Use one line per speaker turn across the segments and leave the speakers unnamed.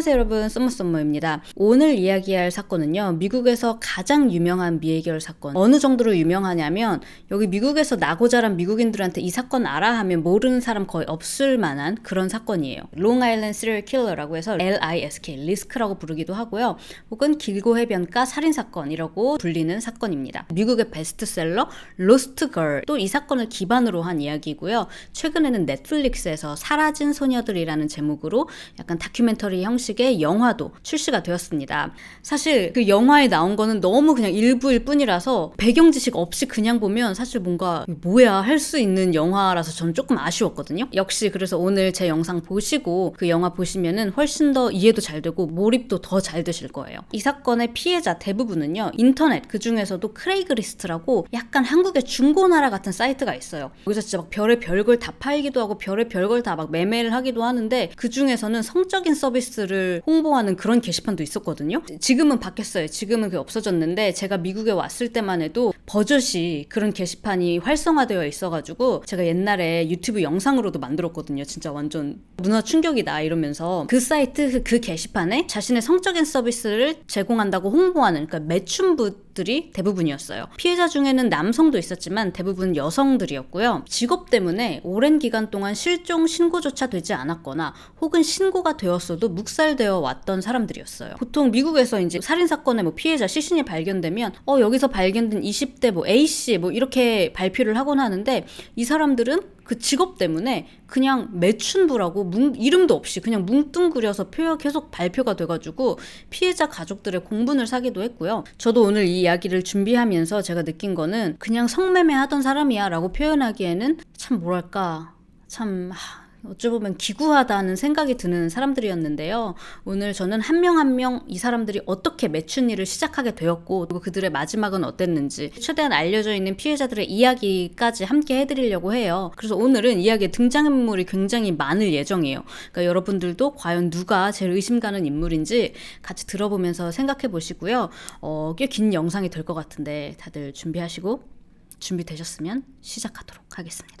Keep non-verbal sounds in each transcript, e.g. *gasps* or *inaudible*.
안녕하세요 여러분 썸머썸머입니다. 오늘 이야기할 사건은요. 미국에서 가장 유명한 미해결 사건. 어느 정도로 유명하냐면 여기 미국에서 나고 자란 미국인들한테 이 사건 알아 하면 모르는 사람 거의 없을 만한 그런 사건이에요. 롱아일랜드 스릴 킬러라고 해서 LISK 리스크라고 부르기도 하고요. 혹은 길고 해변가 살인 사건이라고 불리는 사건입니다. 미국의 베스트셀러 로스트 걸 또 이 사건을 기반으로 한 이야기고요. 최근에는 넷플릭스에서 사라진 소녀들이라는 제목으로 약간 다큐멘터리 형식 형식의 영화도 출시가 되었습니다. 사실 그 영화에 나온 거는 너무 그냥 일부일 뿐이라서 배경 지식 없이 그냥 보면 사실 뭔가 뭐야 할 수 있는 영화라서 저는 조금 아쉬웠거든요. 역시 그래서 오늘 제 영상 보시고 그 영화 보시면은 훨씬 더 이해도 잘 되고 몰입도 더 잘 되실 거예요. 이 사건의 피해자 대부분은요 인터넷 그 중에서도 크레이그리스트라고 약간 한국의 중고나라 같은 사이트가 있어요. 여기서 진짜 막 별의 별걸 다 팔기도 하고 별의 별걸 다 막 매매를 하기도 하는데 그 중에서는 성적인 서비스를 제을 홍보하는 그런 게시판도 있었거든요. 지금은 바뀌었어요. 지금은 그게 없어졌는데 제가 미국에 왔을 때만 해도 버젓이 그런 게시판이 활성화되어 있어가지고 제가 옛날에 유튜브 영상으로도 만들었거든요. 진짜 완전 문화 충격이다 이러면서 그 사이트 그 게시판에 자신의 성적인 서비스를 제공한다고 홍보하는 그러니까 매춘부 가족들이 대부분이었어요. 피해자 중에는 남성도 있었지만 대부분 여성들이었고요. 직업 때문에 오랜 기간 동안 실종 신고조차 되지 않았거나 혹은 신고가 되었어도 묵살되어 왔던 사람들이었어요. 보통 미국에서 이제 살인 사건의 뭐 피해자 시신이 발견되면 어 여기서 발견된 20대 뭐 A 씨뭐 이렇게 발표를 하곤 하는데 이 사람들은 그 직업 때문에 그냥 매춘부라고 문, 이름도 없이 그냥 뭉뚱그려서 표현 계속 발표가 돼가지고 피해자 가족들의 공분을 사기도 했고요. 저도 오늘 이 이야기를 준비하면서 제가 느낀 거는 그냥 성매매 하던 사람이야 라고 표현하기에는 참 뭐랄까 참 어찌보면 기구하다는 생각이 드는 사람들이었는데요. 오늘 저는 한 명 한 명 이 사람들이 어떻게 매춘일을 시작하게 되었고 그리고 그들의 마지막은 어땠는지 최대한 알려져 있는 피해자들의 이야기까지 함께 해드리려고 해요. 그래서 오늘은 이야기의 등장인물이 굉장히 많을 예정이에요. 그러니까 여러분들도 과연 누가 제일 의심가는 인물인지 같이 들어보면서 생각해 보시고요. 어, 꽤 긴 영상이 될 것 같은데 다들 준비하시고 준비되셨으면 시작하도록 하겠습니다.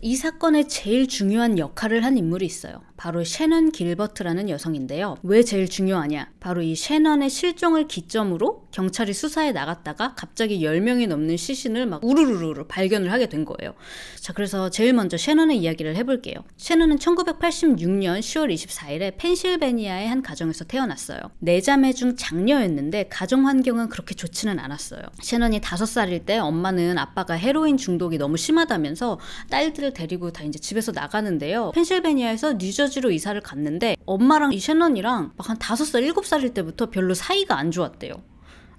이사건의 제일 중요한 역할을 한 인물이 있어요. 바로 셰넌 길버트라는 여성인데요. 왜 제일 중요하냐? 바로 이 셰넌의 실종을 기점으로 경찰이 수사에 나갔다가 갑자기 10명이 넘는 시신을 막 우르르르 발견을 하게 된 거예요. 자, 그래서 제일 먼저 셰넌의 이야기를 해볼게요. 셰넌은 1986년 10월 24일에 펜실베니아의 한 가정에서 태어났어요. 네 자매 중 장녀였는데 가정 환경은 그렇게 좋지는 않았어요. 셰넌이 5살일 때 엄마는 아빠가 헤로인 중독이 너무 심하다면서 딸들을 데리고 다 이제 집에서 나가는데요. 펜실베니아에서 뉴저지 소재지로 이사를 갔는데 엄마랑 이 셰넌이랑 막한5살7 살일 때부터 별로 사이가 안 좋았대요.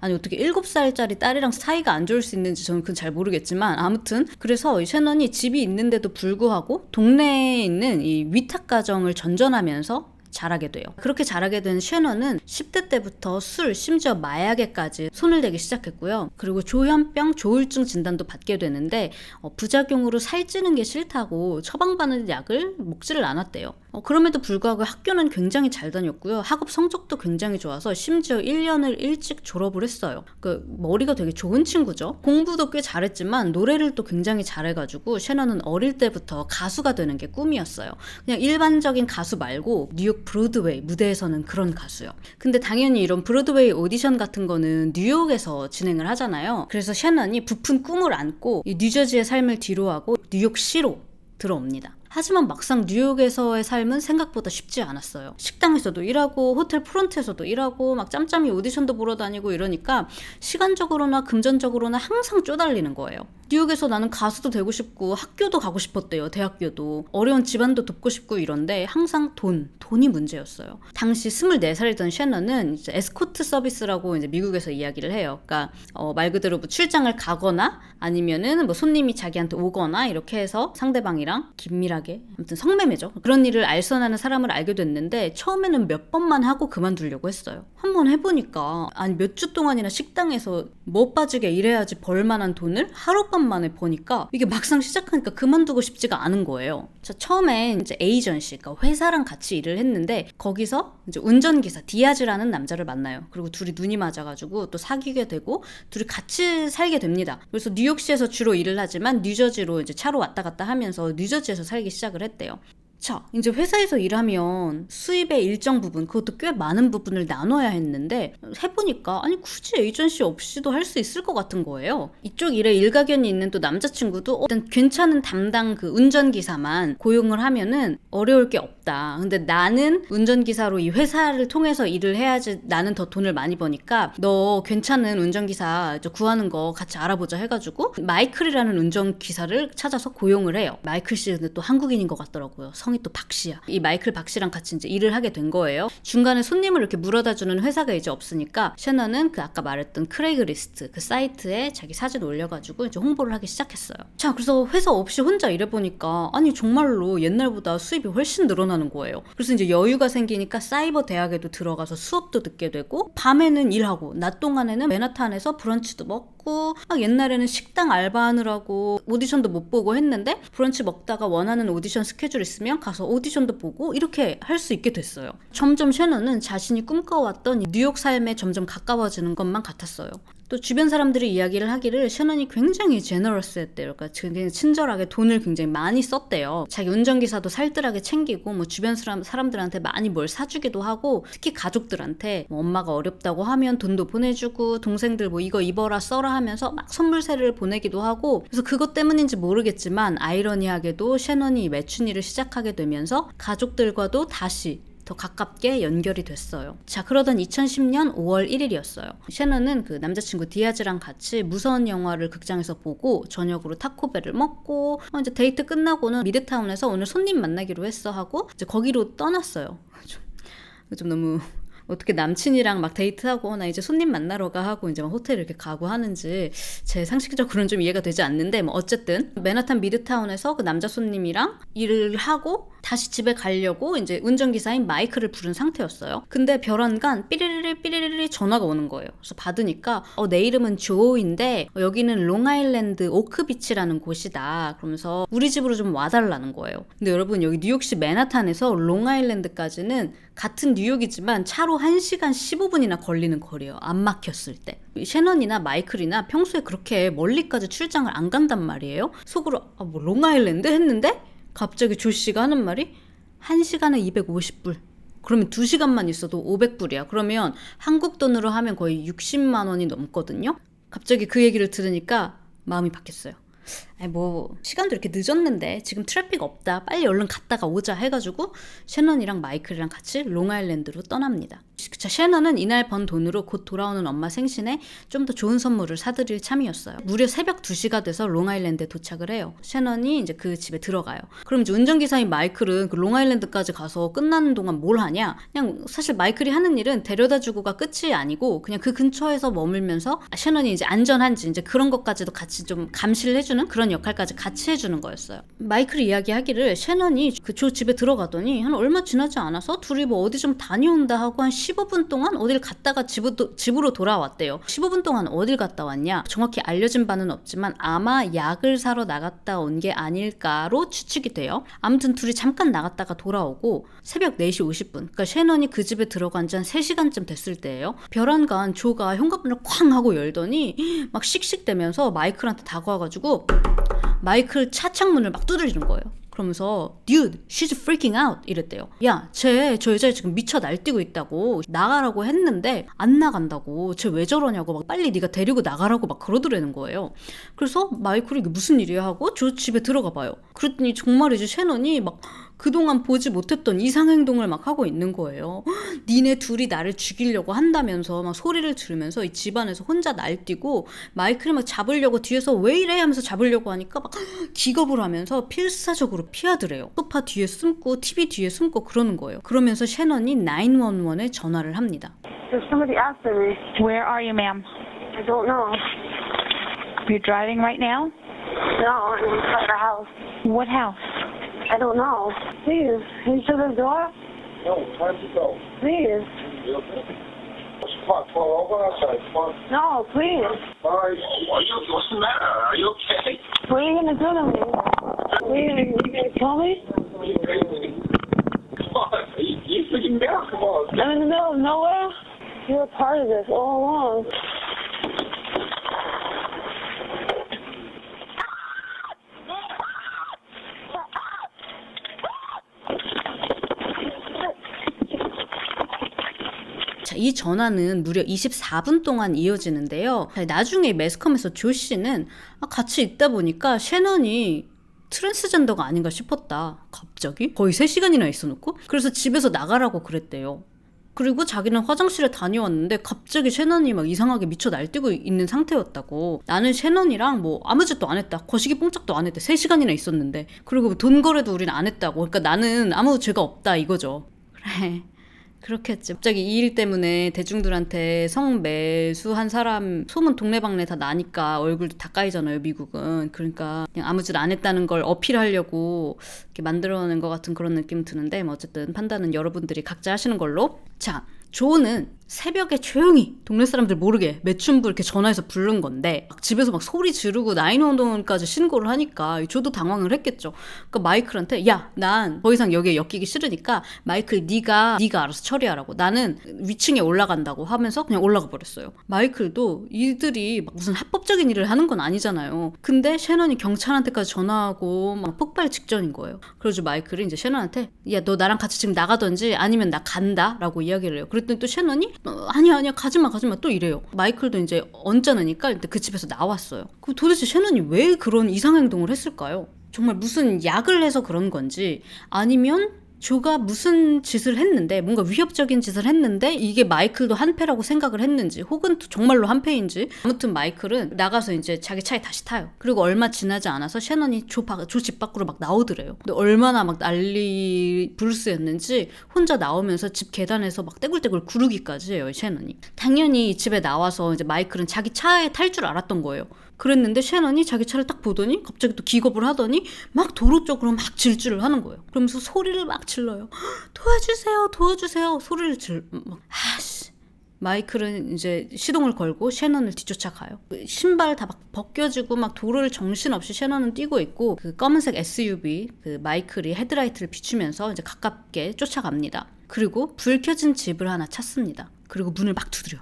아니 어떻게 7살짜리 딸이랑 사이가 안 좋을 수 있는지 저는 그건 잘 모르겠지만 아무튼 그래서 이 셰넌이 집이 있는데도 불구하고 동네에 있는 이 위탁 가정을 전전하면서 자라게 돼요. 그렇게 자라게 된 셰넌은 10대 때부터 술, 심지어 마약에까지 손을 대기 시작했고요. 그리고 조현병, 조울증 진단도 받게 되는데 어, 부작용으로 살찌는 게 싫다고 처방받는 약을 먹지를 않았대요. 어, 그럼에도 불구하고 학교는 굉장히 잘 다녔고요. 학업 성적도 굉장히 좋아서 심지어 1년을 일찍 졸업을 했어요. 그 머리가 되게 좋은 친구죠. 공부도 꽤 잘했지만 노래를 또 굉장히 잘해가지고 셰너는 어릴 때부터 가수가 되는 게 꿈이었어요. 그냥 일반적인 가수 말고 뉴욕 브로드웨이 무대에서는 그런 가수요. 근데 당연히 이런 브로드웨이 오디션 같은 거는 뉴욕에서 진행을 하잖아요. 그래서 셰넌이 부푼 꿈을 안고 뉴저지의 삶을 뒤로하고 뉴욕시로 들어옵니다. 하지만 막상 뉴욕에서의 삶은 생각보다 쉽지 않았어요. 식당에서도 일하고 호텔 프런트에서도 일하고 막 짬짬이 오디션도 보러 다니고 이러니까 시간적으로나 금전적으로나 항상 쪼달리는 거예요. 뉴욕에서 나는 가수도 되고 싶고 학교도 가고 싶었대요. 대학교도. 어려운 집안도 돕고 싶고 이런데 항상 돈, 돈이 문제였어요. 당시 24살이던 셰너는 이제 에스코트 서비스라고 이제 미국에서 이야기를 해요. 그러니까 어, 말 그대로 뭐 출장을 가거나 아니면은 뭐 손님이 자기한테 오거나 이렇게 해서 상대방이랑 긴밀하게 희한하 아무튼 성매매죠. 그런 일을 알선하는 사람을 알게 됐는데 처음에는 몇 번만 하고 그만두려고 했어요. 한 번 해보니까 아니 몇 주 동안이나 식당에서 못 뭐 빠지게 일해야지 벌만한 돈을 하룻밤 만에 보니까 이게 막상 시작하니까 그만두고 싶지가 않은 거예요. 자 처음엔 이제 에이전시, 그러니까 회사랑 같이 일을 했는데 거기서 이제 운전기사 디아즈라는 남자를 만나요. 그리고 둘이 눈이 맞아가지고 또 사귀게 되고 둘이 같이 살게 됩니다. 그래서 뉴욕시에서 주로 일을 하지만 뉴저지로 이제 차로 왔다 갔다 하면서 뉴저지에서 살기 시작을 했대요. 자, 이제 회사에서 일하면 수입의 일정 부분, 그것도 꽤 많은 부분을 나눠야 했는데 해보니까 아니 굳이 에이전시 없이도 할 수 있을 것 같은 거예요. 이쪽 일에 일가견이 있는 또 남자친구도 일단 괜찮은 담당 그 운전기사만 고용을 하면은 어려울 게 없다. 근데 나는 운전기사로 이 회사를 통해서 일을 해야지 나는 더 돈을 많이 버니까 너 괜찮은 운전기사 구하는 거 같이 알아보자 해가지고 마이클이라는 운전기사를 찾아서 고용을 해요. 마이클 씨는또 한국인인 것 같더라고요. 성 성이 또 박씨야. 이 마이클 박씨랑 같이 이제 일을 하게 된 거예요. 중간에 손님을 이렇게 물어다 주는 회사가 이제 없으니까 셰너는 그 아까 말했던 크레이그리스트 그 사이트에 자기 사진 올려가지고 이제 홍보를 하기 시작했어요. 자, 그래서 회사 없이 혼자 일해보니까 아니 정말로 옛날보다 수입이 훨씬 늘어나는 거예요. 그래서 이제 여유가 생기니까 사이버 대학에도 들어가서 수업도 듣게 되고 밤에는 일하고 낮 동안에는 맨하탄에서 브런치도 먹고 했고 막 옛날에는 식당 알바하느라고 오디션도 못 보고 했는데 브런치 먹다가 원하는 오디션 스케줄 있으면 가서 오디션도 보고 이렇게 할 수 있게 됐어요. 점점 셰너는 자신이 꿈꿔왔던 뉴욕 삶에 점점 가까워지는 것만 같았어요. 또 주변 사람들이 이야기를 하기를 셔넌이 굉장히 제너러스했대요. 그러니까 굉장히 친절하게 돈을 굉장히 많이 썼대요. 자기 운전기사도 살뜰하게 챙기고 뭐 주변 사람, 사람들한테 많이 뭘 사주기도 하고 특히 가족들한테 뭐 엄마가 어렵다고 하면 돈도 보내주고 동생들 뭐 이거 입어라 써라 하면서 막 선물세를 보내기도 하고 그래서 그것 때문인지 모르겠지만 아이러니하게도 셔넌이 매춘일을 시작하게 되면서 가족들과도 다시 더 가깝게 연결이 됐어요. 자, 그러던 2010년 5월 1일이었어요. 셰넌은 그 남자친구 디아즈랑 같이 무서운 영화를 극장에서 보고 저녁으로 타코벨을 먹고 어, 이제 데이트 끝나고는 미드타운에서 오늘 손님 만나기로 했어 하고 이제 거기로 떠났어요. *laughs* 좀 너무 어떻게 남친이랑 막 데이트하고 나 이제 손님 만나러 가 하고 이제 막 호텔 이렇게 가고 하는지 제 상식적으로는 좀 이해가 되지 않는데 뭐 어쨌든 맨하탄 미드타운에서 그 남자 손님이랑 일을 하고 다시 집에 가려고 이제 운전기사인 마이크를 부른 상태였어요. 근데 별안간 삐리리리 삐리리리 전화가 오는 거예요. 그래서 받으니까 어, 내 이름은 조인데 어, 여기는 롱아일랜드 오크비치라는 곳이다. 그러면서 우리 집으로 좀 와달라는 거예요. 근데 여러분 여기 뉴욕시 맨하탄에서 롱아일랜드까지는 같은 뉴욕이지만 차로 1시간 15분이나 걸리는 거리예요. 안 막혔을 때. 셰넌이나 마이클이나 평소에 그렇게 멀리까지 출장을 안 간단 말이에요. 속으로 아, 뭐 롱아일랜드 했는데 갑자기 조 씨가 하는 말이 1시간에 250불. 그러면 2시간만 있어도 500불이야. 그러면 한국 돈으로 하면 거의 60만 원이 넘거든요. 갑자기 그 얘기를 들으니까 마음이 바뀌었어요. 아니 뭐 시간도 이렇게 늦었는데 지금 트래픽 없다 빨리 얼른 갔다가 오자 해가지고 셰넌이랑 마이클이랑 같이 롱아일랜드로 떠납니다. 자, 셰너는 이날 번 돈으로 곧 돌아오는 엄마 생신에 좀 더 좋은 선물을 사드릴 참이었어요. 무려 새벽 2시가 돼서 롱아일랜드에 도착을 해요. 셰넌이 이제 그 집에 들어가요. 그럼 이제 운전기사인 마이클은 그 롱아일랜드까지 가서 끝나는 동안 뭘 하냐? 그냥 사실 마이클이 하는 일은 데려다 주고가 끝이 아니고 그냥 그 근처에서 머물면서 셰넌이 아, 이제 안전한지 이제 그런 것까지도 같이 좀 감시를 해주는 그런 역할까지 같이 해주는 거였어요. 마이클이 이야기하기를 셰넌이 그조 집에 들어가더니 한 얼마 지나지 않아서 둘이 뭐 어디 좀 다녀온다 하고 한 15분 동안 어딜 갔다가 집으로, 집으로 돌아왔대요. 15분 동안 어딜 갔다 왔냐? 정확히 알려진 바는 없지만 아마 약을 사러 나갔다 온 게 아닐까로 추측이 돼요. 아무튼 둘이 잠깐 나갔다가 돌아오고 새벽 4시 50분, 그러니까 셰넌이 그 집에 들어간 지 한 3시간쯤 됐을 때예요. 별안간 조가 현관문을 쾅 하고 열더니 막 씩씩대면서 마이클한테 다가와가지고 마이클 차창문을 막 두드리는 거예요. 그러면서 dude, she's freaking out 이랬대요. 야, 쟤저 여자 지금 미쳐 날뛰고 있다고 나가라고 했는데 안 나간다고 쟤 왜 저러냐고 막 빨리 네가 데리고 나가라고 막 그러더라는 거예요. 그래서 마이클이 이게 무슨 일이야 하고 저 집에 들어가 봐요. 그랬더니 정말이지 셰넌이 막 그동안 보지 못했던 이상 행동을 막 하고 있는 거예요. *gasps* 니네 둘이 나를 죽이려고 한다면서 막 소리를 들으면서 이 집안에서 혼자 날뛰고 마이크를 막 잡으려고 뒤에서 왜 이래 하면서 잡으려고 하니까 막 *gasps* 기겁을 하면서 필사적으로 피하드래요 소파 뒤에 숨고 TV 뒤에 숨고 그러는 거예요. 그러면서 셰넌이 911에 전화를 합니다. Where are you, ma'am? I don't know. You're driving right now? No, I'm inside a house. What house? I don't know. Please, can you shut the door? No, time to go. Please. Let's pull over outside, park. No, please. Bye. Are you, what's the matter? Are you okay? What are you going to do to me? What are you going to kill me? Come on, are you, you freaking mad? Come on. I'm in the middle of nowhere? you were part of this all along. 자, 이 전화는 무려 24분 동안 이어지는데요. 나중에 매스컴에서 조 씨는 아, 같이 있다 보니까 셰넌이 트랜스젠더가 아닌가 싶었다. 갑자기? 거의 3시간이나 있어 놓고? 그래서 집에서 나가라고 그랬대요. 그리고 자기는 화장실에 다녀왔는데 갑자기 셰넌이 막 이상하게 미쳐 날뛰고 있는 상태였다고. 나는 셰넌이랑 뭐 아무 짓도 안 했다. 거시기 뽕짝도 안 했대. 3시간이나 있었는데. 그리고 돈 거래도 우린 안 했다고. 그러니까 나는 아무 죄가 없다 이거죠. 그래. 그렇겠지. 갑자기 이 일 때문에 대중들한테 성매수한 사람 소문 동네방네 다 나니까 얼굴도 다 까이잖아요, 미국은. 그러니까 그냥 아무 짓 안 했다는 걸 어필하려고 이렇게 만들어낸 것 같은 그런 느낌 드는데, 뭐 어쨌든 판단은 여러분들이 각자 하시는 걸로. 자, 조는 새벽에 조용히 동네 사람들 모르게 매춘부 이렇게 전화해서 부른 건데 막 집에서 막 소리 지르고 나인원동까지 신고를 하니까 저도 당황을 했겠죠. 그러니까 마이클한테 야 난 더 이상 여기에 엮이기 싫으니까 마이클 네가 네가 알아서 처리하라고 나는 위층에 올라간다고 하면서 그냥 올라가 버렸어요. 마이클도 이들이 막 무슨 합법적인 일을 하는 건 아니잖아요. 근데 셰넌이 경찰한테까지 전화하고 막 폭발 직전인 거예요. 그러서 마이클이 이제 셰넌한테 야 너 나랑 같이 지금 나가던지 아니면 나 간다라고 이야기를 해요. 그랬더니 또 셰넌이 아니야 아니야 가지마 가지마 또 이래요 마이클도 이제 언짢으니까 그 집에서 나왔어요 그 도대체 셰넌이 왜 그런 이상 행동을 했을까요? 정말 무슨 약을 해서 그런 건지 아니면 조가 무슨 짓을 했는데 뭔가 위협적인 짓을 했는데 이게 마이클도 한패라고 생각을 했는지 혹은 정말로 한패인지 아무튼 마이클은 나가서 이제 자기 차에 다시 타요 그리고 얼마 지나지 않아서 셰넌이 조 집 밖으로 막 나오더래요 근데 얼마나 막 난리 부르스였는지 혼자 나오면서 집 계단에서 막 떼굴떼굴 구르기까지 해요 셰넌이 당연히 이 집에 나와서 이제 마이클은 자기 차에 탈 줄 알았던 거예요 그랬는데 셰넌이 자기 차를 딱 보더니 갑자기 또 기겁을 하더니 막 도로 쪽으로 막 질주를 하는 거예요. 그러면서 소리를 막 질러요. 도와주세요, 도와주세요. 소리를 질, 막, 아씨. 마이클은 이제 시동을 걸고 셰넌을 뒤쫓아 가요. 그 신발 다 막 벗겨지고 막 도로를 정신없이 셰넌은 뛰고 있고 그 검은색 SUV 그 마이클이 헤드라이트를 비추면서 이제 가깝게 쫓아갑니다. 그리고 불 켜진 집을 하나 찾습니다. 그리고 문을 막 두드려.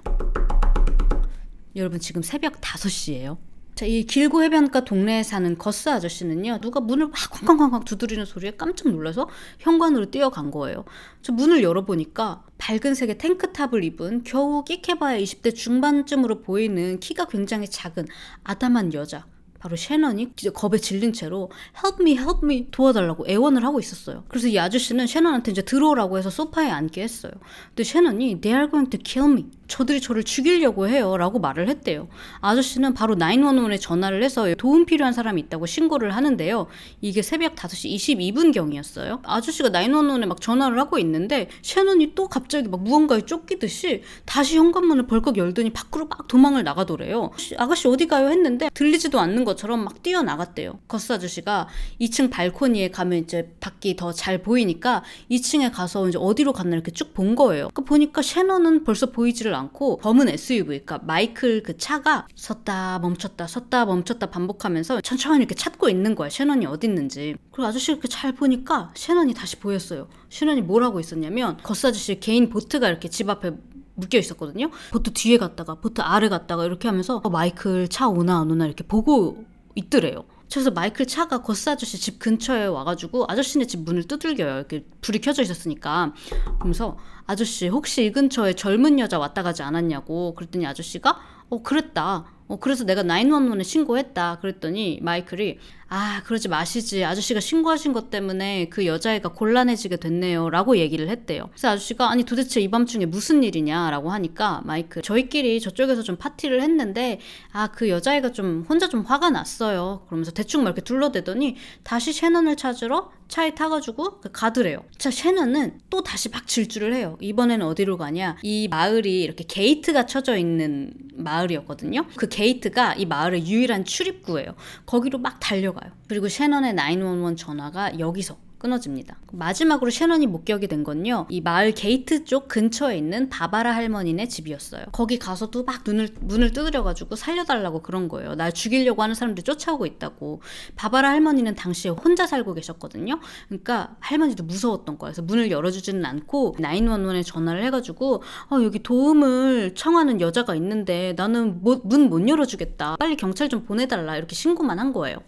여러분 지금 새벽 5시예요. 자, 이 길고 해변가 동네에 사는 거스 아저씨는요, 누가 문을 막 쾅쾅쾅쾅 두드리는 소리에 깜짝 놀라서 현관으로 뛰어간 거예요. 저 문을 열어보니까 밝은색의 탱크탑을 입은 겨우 끼케바야 20대 중반쯤으로 보이는 키가 굉장히 작은 아담한 여자. 바로 셰넌이 겁에 질린 채로 help me, help me 도와달라고 애원을 하고 있었어요. 그래서 이 아저씨는 셰넌한테 이제 들어오라고 해서 소파에 앉게 했어요. 근데 셰넌이 they are going to kill me 저들이 저를 죽이려고 해요. 라고 말을 했대요. 아저씨는 바로 911에 전화를 해서 도움 필요한 사람이 있다고 신고를 하는데요. 이게 새벽 5시 22분경이었어요. 아저씨가 911에 막 전화를 하고 있는데 셰넌이 또 갑자기 막 무언가에 쫓기듯이 다시 현관문을 벌컥 열더니 밖으로 막 도망을 나가더래요. 아가씨 어디 가요? 했는데 들리지도 않는 것처럼 막 뛰어나갔대요. 거스 아저씨가 2층 발코니에 가면 이제 밖이 더 잘 보이니까 2층에 가서 이제 어디로 갔나 이렇게 쭉 본 거예요. 그러니까 보니까 셰넌은 벌써 보이지를 않고 않고 검은 SUV, 그니까 마이클 그 차가 섰다 멈췄다 섰다 멈췄다 반복하면서 천천히 이렇게 찾고 있는 거야. 셰넌이 어디 있는지. 그리고 아저씨가 이렇게 잘 보니까 셰넌이 다시 보였어요. 셰넌이 뭘 하고 있었냐면 거스 아저씨 개인 보트가 이렇게 집 앞에 묶여 있었거든요. 보트 뒤에 갔다가 보트 아래 갔다가 이렇게 하면서 어, 마이클 차 오나 안 오나 이렇게 보고 있더래요. 그래서 마이클 차가 거스 아저씨 집 근처에 와가지고 아저씨네 집 문을 두들겨요. 이렇게 불이 켜져 있었으니까. 그러면서 아저씨 혹시 이 근처에 젊은 여자 왔다 가지 않았냐고 그랬더니 아저씨가 어 그랬다. 어 그래서 내가 911에 신고했다. 그랬더니 마이클이 아, 그러지 마시지. 아저씨가 신고하신 것 때문에 그 여자애가 곤란해지게 됐네요. 라고 얘기를 했대요. 그래서 아저씨가 아니 도대체 이 밤중에 무슨 일이냐? 라고 하니까 마이크 저희끼리 저쪽에서 좀 파티를 했는데 아, 그 여자애가 좀 혼자 좀 화가 났어요. 그러면서 대충 막 이렇게 둘러대더니 다시 셰넌을 찾으러 차에 타가지고 그 가드래요. 자, 셰넌은 또 다시 막 질주를 해요. 이번에는 어디로 가냐? 이 마을이 이렇게 게이트가 쳐져 있는 마을이었거든요. 그 게이트가 이 마을의 유일한 출입구예요. 거기로 막 달려가. 들요 그리고 셰넌의 911 전화가 여기서 끊어집니다. 마지막으로 셰넌이 목격이 된 건요. 이 마을 게이트 쪽 근처에 있는 바바라 할머니네 집이었어요. 거기 가서도 막 눈을, 문을 두드려가지고 살려달라고 그런 거예요. 날 죽이려고 하는 사람들이 쫓아오고 있다고. 바바라 할머니는 당시에 혼자 살고 계셨거든요. 그러니까 할머니도 무서웠던 거예요. 그래서 문을 열어주지는 않고 911에 전화를 해가지고 어, 여기 도움을 청하는 여자가 있는데 나는 문 못 열어주겠다. 빨리 경찰 좀 보내달라. 이렇게 신고만 한 거예요.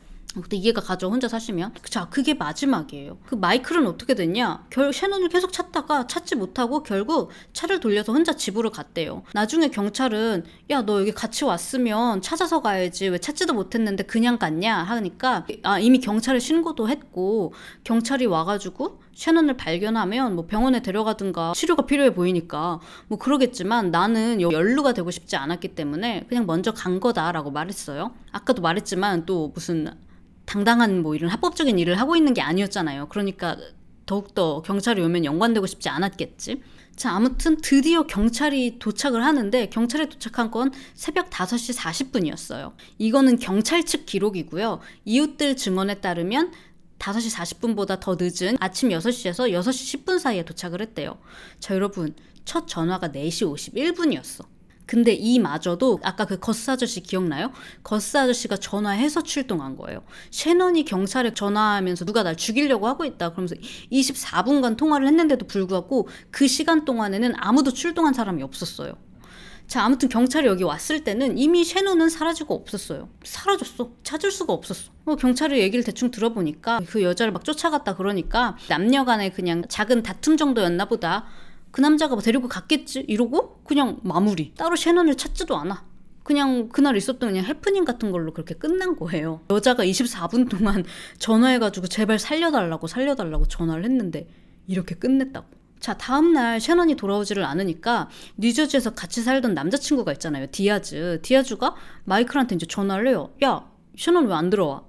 근데 이해가 가죠 혼자 사시면 자 그게 마지막이에요 그 마이클은 어떻게 됐냐 결 셰넌을 계속 찾다가 찾지 못하고 결국 차를 돌려서 혼자 집으로 갔대요 나중에 경찰은 야 너 여기 같이 왔으면 찾아서 가야지 왜 찾지도 못했는데 그냥 갔냐 하니까 아 이미 경찰에 신고도 했고 경찰이 와가지고 셰넌을 발견하면 뭐 병원에 데려가든가 치료가 필요해 보이니까 뭐 그러겠지만 나는 연루가 되고 싶지 않았기 때문에 그냥 먼저 간 거다라고 말했어요 아까도 말했지만 또 무슨 당당한 뭐 이런 합법적인 일을 하고 있는 게 아니었잖아요. 그러니까 더욱더 경찰이 오면 연관되고 싶지 않았겠지. 자, 아무튼 드디어 경찰이 도착을 하는데 경찰에 도착한 건 새벽 5시 40분이었어요. 이거는 경찰 측 기록이고요. 이웃들 증언에 따르면 5시 40분보다 더 늦은 아침 6시에서 6시 10분 사이에 도착을 했대요. 자, 여러분, 첫 전화가 4시 51분이었어. 근데 이마저도 아까 그 거스 아저씨 기억나요? 거스 아저씨가 전화해서 출동한 거예요. 셰넌이 경찰에 전화하면서 누가 날 죽이려고 하고 있다. 그러면서 24분간 통화를 했는데도 불구하고 그 시간 동안에는 아무도 출동한 사람이 없었어요. 자, 아무튼 경찰이 여기 왔을 때는 이미 셰넌은 사라지고 없었어요. 사라졌어. 찾을 수가 없었어. 뭐 경찰이 얘기를 대충 들어보니까 그 여자를 막 쫓아갔다 그러니까 남녀 간에 그냥 작은 다툼 정도였나 보다. 그 남자가 뭐 데리고 갔겠지 이러고 그냥 마무리 따로 셰넌을 찾지도 않아 그냥 그날 있었던 그냥 해프닝 같은 걸로 그렇게 끝난 거예요 여자가 24분 동안 *laughs* 전화해가지고 제발 살려달라고 살려달라고 전화를 했는데 이렇게 끝냈다고 자 다음날 셰넌이 돌아오지를 않으니까 뉴저지에서 같이 살던 남자친구가 있잖아요 디아즈 디아즈가 마이클한테 이제 전화를 해요 야 셰넌 왜 안 들어와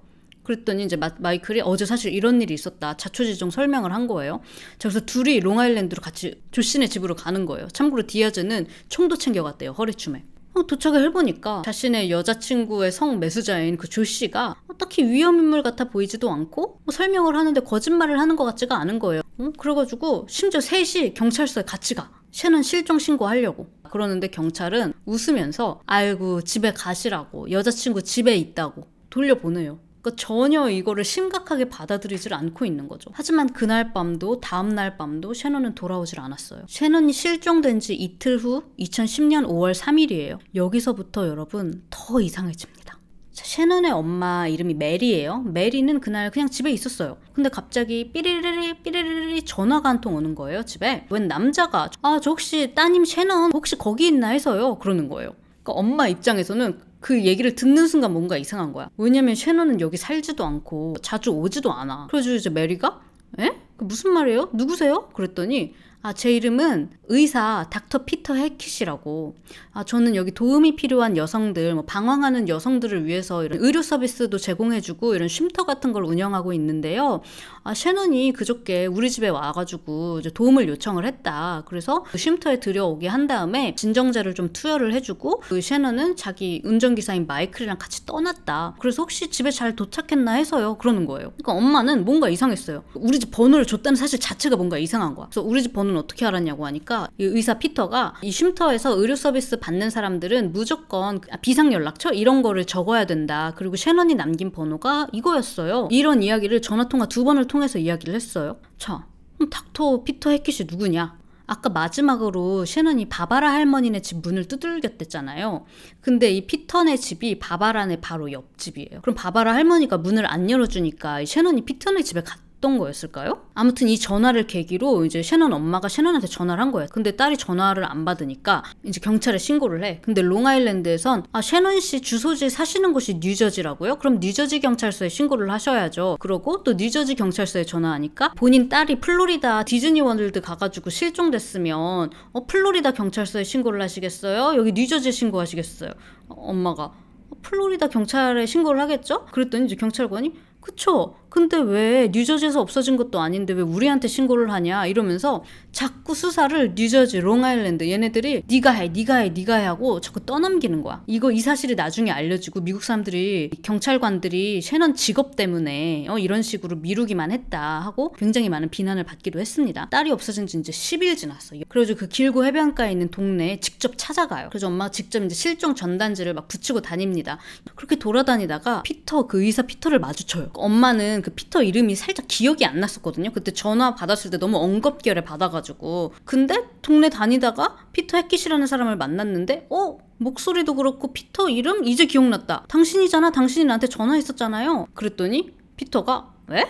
그랬더니 이제 마, 마이클이 어제 사실 이런 일이 있었다. 자초지종 설명을 한 거예요. 그래서 둘이 롱아일랜드로 같이 조신의 집으로 가는 거예요. 참고로 디아즈는 총도 챙겨갔대요. 허리춤에. 어, 도착을 해보니까 자신의 여자친구의 성매수자인 그 조씨가 어, 딱히 위험인물 같아 보이지도 않고 뭐 설명을 하는데 거짓말을 하는 것 같지가 않은 거예요. 응? 어, 그래가지고 심지어 셋이 경찰서에 같이 가. 쟤는 실종 신고하려고. 그러는데 경찰은 웃으면서 아이고 집에 가시라고 여자친구 집에 있다고 돌려보내요. 그러니까 전혀 이거를 심각하게 받아들이질 않고 있는 거죠. 하지만 그날 밤도 다음날 밤도 셰넌은 돌아오질 않았어요. 셰넌이 실종된 지 이틀 후 2010년 5월 3일이에요. 여기서부터 여러분 더 이상해집니다. 셰넌의 엄마 이름이 메리예요. 메리는 그날 그냥 집에 있었어요. 근데 갑자기 삐리리리 삐리리리 전화가 한 통 오는 거예요, 집에. 웬 남자가 아, 저 혹시 따님 셰넌 혹시 거기 있나 해서요. 그러는 거예요. 그러니까 엄마 입장에서는 그 얘기를 듣는 순간 뭔가 이상한 거야. 왜냐면 쉐너는 여기 살지도 않고 자주 오지도 않아. 그래서 이제 메리가 에? 그 무슨 말이에요? 누구세요? 그랬더니 아, 제 이름은 의사 닥터 피터 해킷이라고. 아, 저는 여기 도움이 필요한 여성들, 뭐 방황하는 여성들을 위해서 이런 의료 서비스도 제공해주고 이런 쉼터 같은 걸 운영하고 있는데요. 아, 셰넌이 그저께 우리 집에 와가지고 이제 도움을 요청을 했다. 그래서 그 쉼터에 들여오게 한 다음에 진정제를 좀 투여를 해주고 그 셰넌은 자기 운전기사인 마이클이랑 같이 떠났다. 그래서 혹시 집에 잘 도착했나 해서요. 그러는 거예요. 그러니까 엄마는 뭔가 이상했어요. 우리 집 번호를 줬다는 사실 자체가 뭔가 이상한 거야. 그래서 우리 집 번호는 어떻게 알았냐고 하니까 의사 피터가 이 쉼터에서 의료 서비스 받는 사람들은 무조건 아, 비상 연락처 이런 거를 적어야 된다. 그리고 셰넌이 남긴 번호가 이거였어요. 이런 이야기를 전화 통화 두 번을 통 통해서 이야기를 했어요. 자, 닥터 피터 해킷이 누구냐? 아까 마지막으로 셰넌이 바바라 할머니네 집 문을 두들겼댔잖아요. 근데 이 피터네 집이 바바라네 바로 옆집이에요. 그럼 바바라 할머니가 문을 안 열어주니까 셰넌이 피터네 집에 갔 어떤 거였을까요? 아무튼 이 전화를 계기로 이제 셰넌 엄마가 셰넌한테 전화를 한 거예요. 근데 딸이 전화를 안 받으니까 이제 경찰에 신고를 해. 근데 롱아일랜드에선 아 셰넌 씨 주소지 사시는 곳이 뉴저지라고요? 그럼 뉴저지 경찰서에 신고를 하셔야죠. 그러고 또 뉴저지 경찰서에 전화하니까 본인 딸이 플로리다 디즈니 월드 가가지고 실종됐으면 어 플로리다 경찰서에 신고를 하시겠어요? 여기 뉴저지 신고하시겠어요? 어, 엄마가 어, 플로리다 경찰에 신고를 하겠죠? 그랬더니 이제 경찰관이 그쵸? 근데 왜 뉴저지에서 없어진 것도 아닌데 왜 우리한테 신고를 하냐 이러면서 자꾸 수사를 뉴저지, 롱아일랜드 얘네들이 네가 해, 네가 해, 네가 해 하고 자꾸 떠넘기는 거야. 이거 이 사실이 나중에 알려지고 미국 사람들이 경찰관들이 셰넌 직업 때문에 어, 이런 식으로 미루기만 했다 하고 굉장히 많은 비난을 받기도 했습니다. 딸이 없어진 지 이제 10일 지났어. 그래가지고 그 길고 해변가에 있는 동네에 직접 찾아가요. 그래서 엄마가 직접 이제 실종 전단지를 막 붙이고 다닙니다. 그렇게 돌아다니다가 피터 그 의사 피터를 마주쳐요. 엄마는 그 피터 이름이 살짝 기억이 안 났었거든요. 그때 전화 받았을 때 너무 엉겁결에 받아가지고. 근데 동네 다니다가 피터 햇킷이라는 사람을 만났는데, 어? 목소리도 그렇고 피터 이름? 이제 기억났다. 당신이잖아. 당신이 나한테 전화했었잖아요. 그랬더니 피터가, 왜?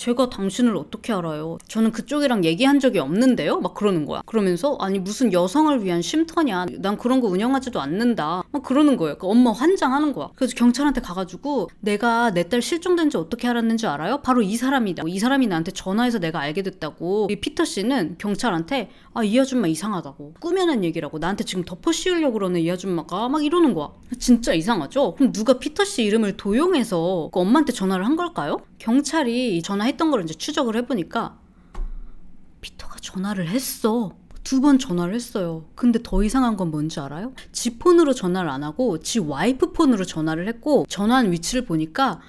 제가 당신을 어떻게 알아요? 저는 그쪽이랑 얘기한 적이 없는데요? 막 그러는 거야. 그러면서 아니 무슨 여성을 위한 쉼터냐? 난 그런 거 운영하지도 않는다. 막 그러는 거예요. 그러니까 엄마 환장하는 거야. 그래서 경찰한테 가가지고 내가 내 딸 실종된지 어떻게 알았는지 알아요? 바로 이 사람이다. 이 사람이 나한테 전화해서 내가 알게 됐다고. 이 피터 씨는 경찰한테 아 이 아줌마 이상하다고 꾸며낸 얘기라고 나한테 지금 덮어씌우려고 그러는 이 아줌마가 막 이러는 거야. 진짜 이상하죠? 그럼 누가 피터 씨 이름을 도용해서 그 엄마한테 전화를 한 걸까요? 경찰이 전화 했던 걸 이제 추적을 해보니까 피터가 전화를 했어. 두 번 전화를 했어요. 근데 더 이상한 건 뭔지 알아요? 지 폰으로 전화를 안 하고 지 와이프 폰으로 전화를 했고 전화한 위치를 보니까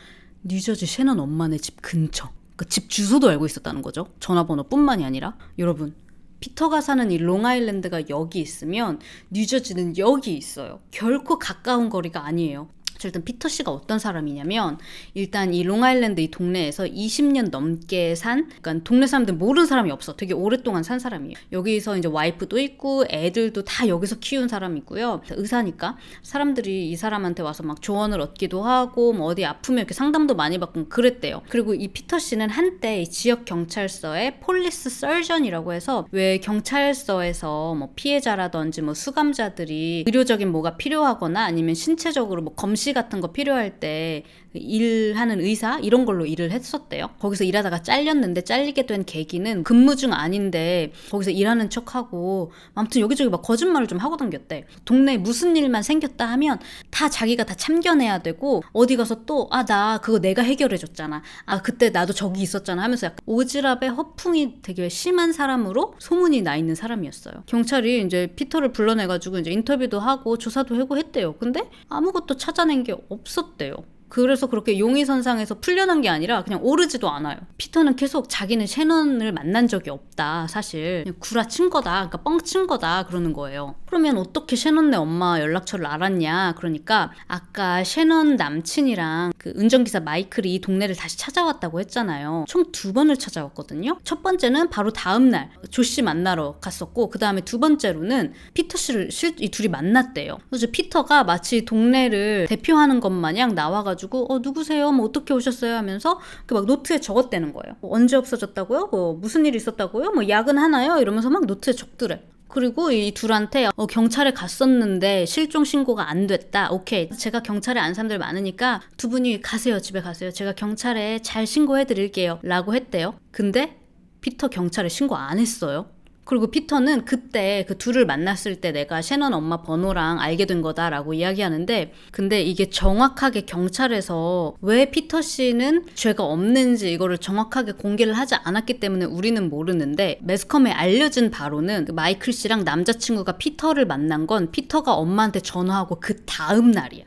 뉴저지 셰넌 엄마네 집 근처. 그러니까 집 주소도 알고 있었다는 거죠. 전화번호뿐만이 아니라 여러분 피터가 사는 이 롱아일랜드가 여기 있으면 뉴저지는 여기 있어요. 결코 가까운 거리가 아니에요. 어쨌든 피터 씨가 어떤 사람이냐면 일단 이 롱아일랜드 이 동네에서 20년 넘게 산 그러니까 동네 사람들 모르는 사람이 없어. 되게 오랫동안 산 사람이에요. 여기서 이제 와이프도 있고 애들도 다 여기서 키운 사람이고요. 의사니까 사람들이 이 사람한테 와서 막 조언을 얻기도 하고 뭐 어디 아프면 이렇게 상담도 많이 받고 그랬대요. 그리고 이 피터 씨는 한때 지역 경찰서에 폴리스 썰전이라고 해서 왜 경찰서에서 뭐 피해자라든지 뭐 수감자들이 의료적인 뭐가 필요하거나 아니면 신체적으로 뭐 검시 접시 같은 거 필요할 때 그 일하는 의사 이런 걸로 일을 했었대요. 거기서 일하다가 잘렸는데 잘리게 된 계기는 근무 중 아닌데 거기서 일하는 척하고 아무튼 여기저기 막 거짓말을 좀 하고 당겼대. 동네에 무슨 일만 생겼다 하면 다 자기가 다 참견해야 되고 어디 가서 또 아 나 그거 내가 해결해 줬잖아. 아 그때 나도 저기 있었잖아 하면서 약간 오지랖의 허풍이 되게 심한 사람으로 소문이 나 있는 사람이었어요. 경찰이 이제 피터를 불러내 가지고 이제 인터뷰도 하고 조사도 하고 했대요. 근데 아무것도 찾아낸 게 없었대요. 그래서 그렇게 용의선상에서 풀려난 게 아니라 그냥 오르지도 않아요. 피터는 계속 자기는 셰넌을 만난 적이 없다. 사실 구라친 거다. 그러니까 뻥친 거다. 그러는 거예요. 그러면 어떻게 셰넌네 엄마 연락처를 알았냐? 그러니까 아까 셰넌 남친이랑 그 운전기사 마이클이 이 동네를 다시 찾아왔다고 했잖아요. 총 두 번을 찾아왔거든요. 첫 번째는 바로 다음 날 조씨 만나러 갔었고 그 다음에 두 번째로는 피터 씨를 이 둘이 만났대요. 그래서 피터가 마치 동네를 대표하는 것 마냥 나와가지고 와가지고 어 누구세요? 뭐 어떻게 오셨어요? 하면서 그 막 노트에 적었대는 거예요. 뭐 언제 없어졌다고요? 뭐 무슨 일이 있었다고요? 뭐 야근 하나요? 이러면서 막 노트에 적더래. 그리고 이 둘한테 어, 경찰에 갔었는데 실종 신고가 안 됐다. 오케이. 제가 경찰에 안 사람들 많으니까 두 분이 가세요. 집에 가세요. 제가 경찰에 잘 신고해 드릴게요. 라고 했대요. 근데 피터 경찰에 신고 안 했어요. 그리고 피터는 그때 그 둘을 만났을 때 내가 셰넌 엄마 번호랑 알게 된 거다라고 이야기하는데 근데 이게 정확하게 경찰에서 왜 피터 씨는 죄가 없는지 이거를 정확하게 공개를 하지 않았기 때문에 우리는 모르는데 매스컴에 알려진 바로는 그 마이클 씨랑 남자친구가 피터를 만난 건 피터가 엄마한테 전화하고 그 다음 날이야.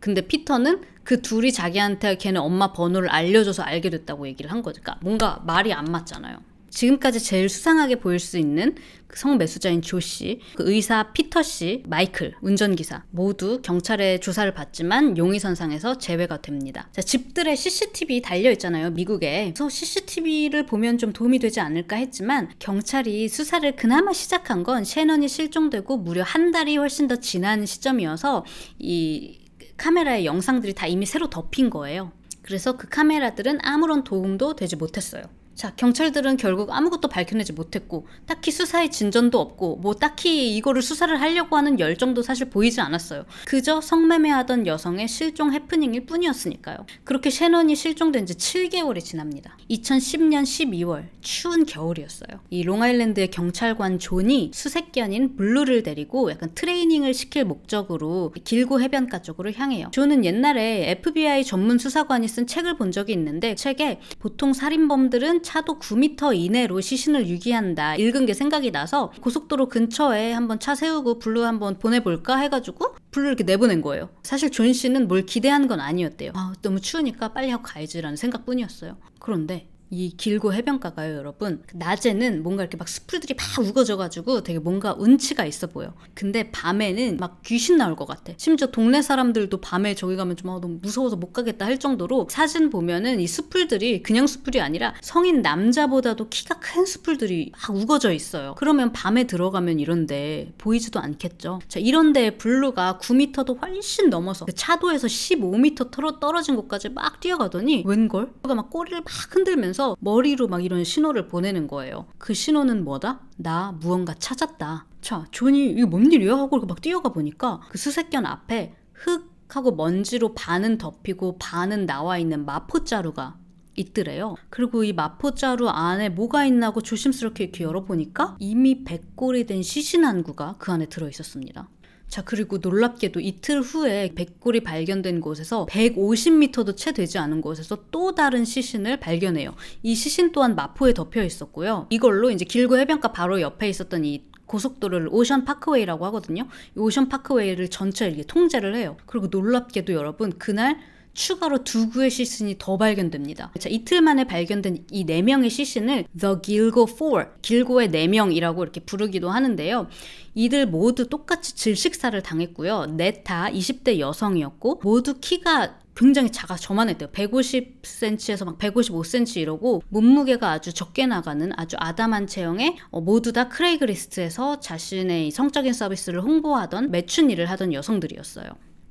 근데 피터는 그 둘이 자기한테 걔는 엄마 번호를 알려줘서 알게 됐다고 얘기를 한거니까 그러니까 뭔가 말이 안 맞잖아요. 지금까지 제일 수상하게 보일 수 있는 그 성매수자인 조 씨, 그 의사 피터 씨, 마이클, 운전기사 모두 경찰의 조사를 받지만 용의선상에서 제외가 됩니다. 자, 집들의 CCTV 달려 있잖아요, 미국에. 그래서 CCTV를 보면 좀 도움이 되지 않을까 했지만 경찰이 수사를 그나마 시작한 건 셰넌이 실종되고 무려 한 달이 훨씬 더 지난 시점이어서 이 카메라의 영상들이 다 이미 새로 덮인 거예요. 그래서 그 카메라들은 아무런 도움도 되지 못했어요. 자, 경찰들은 결국 아무것도 밝혀내지 못했고, 딱히 수사의 진전도 없고, 뭐 딱히 이거를 수사를 하려고 하는 열정도 사실 보이지 않았어요. 그저 성매매하던 여성의 실종 해프닝일 뿐이었으니까요. 그렇게 셰넌이 실종된 지 7개월이 지납니다. 2010년 12월, 추운 겨울이었어요. 이 롱아일랜드의 경찰관 존이 수색견인 블루를 데리고 약간 트레이닝을 시킬 목적으로 길고 해변가 쪽으로 향해요. 존은 옛날에 FBI 전문 수사관이 쓴 책을 본 적이 있는데, 책에 보통 살인범들은 차도 9m 이내로 시신을 유기한다 읽은 게 생각이 나서 고속도로 근처에 한번 차 세우고 블루 한번 보내볼까 해가지고 블루 이렇게 내보낸 거예요. 사실 존 씨는 뭘 기대하는 건 아니었대요. 아, 너무 추우니까 빨리 하고 가야지라는 생각뿐이었어요. 그런데 이 길고 해변가가요, 여러분. 낮에는 뭔가 이렇게 막 스프들이 막 우거져가지고 되게 뭔가 은치가 있어 보여. 근데 밤에는 막 귀신 나올 것 같아. 심지어 동네 사람들도 밤에 저기 가면 좀 아, 너무 무서워서 못 가겠다 할 정도로 사진 보면은 이 스풀들이 그냥 스풀이 아니라 성인 남자보다도 키가 큰 스풀들이 막 우거져 있어요. 그러면 밤에 들어가면 이런데 보이지도 않겠죠. 자, 이런데 블루가 9m도 훨씬 넘어서 그 차도에서 15m 떨어진 곳까지 막 뛰어가더니 웬걸? 블루가 막 꼬리를 막 흔들면서 하서 머리로 막 이런 신호를 보내는 거예요. 그 신호는 뭐다? 나 무언가 찾았다. 자, 존이 이게 뭔 일이야? 하고 막 뛰어가 보니까 그 수색견 앞에 흙 하고 먼지로 반은 덮이고 반은 나와 있는 마포자루가 있더래요. 그리고 이 마포자루 안에 뭐가 있나고 조심스럽게 이렇게 열어보니까 이미 백골이 된 시신 한 구가 그 안에 들어있었습니다. 자, 그리고 놀랍게도 이틀 후에 백골이 발견된 곳에서 150m도 채 되지 않은 곳에서 또 다른 시신을 발견해요. 이 시신 또한 마포에 덮여 있었고요. 이걸로 이제 길고 해변가 바로 옆에 있었던 이 고속도로를 오션 파크웨이라고 하거든요. 오션 파크웨이를 전체 이렇게 통제를 해요. 그리고 놀랍게도 여러분 그날 추가로 두 구의 시신이 더 발견됩니다. 자, 이틀 만에 발견된 이 네 명의 시신을 The Gilgo Four, 길고의 네 명이라고 이렇게 부르기도 하는데요. 이들 모두 똑같이 질식사를 당했고요. 네타 20대 여성이었고 모두 키가 굉장히 작아 저만 했대요. 150cm에서 막 155cm 이러고 몸무게가 아주 적게 나가는 아주 아담한 체형에 어, 모두 다 크레이그리스트에서 자신의 성적인 서비스를 홍보하던 매춘 일을 하던 여성들이었어요.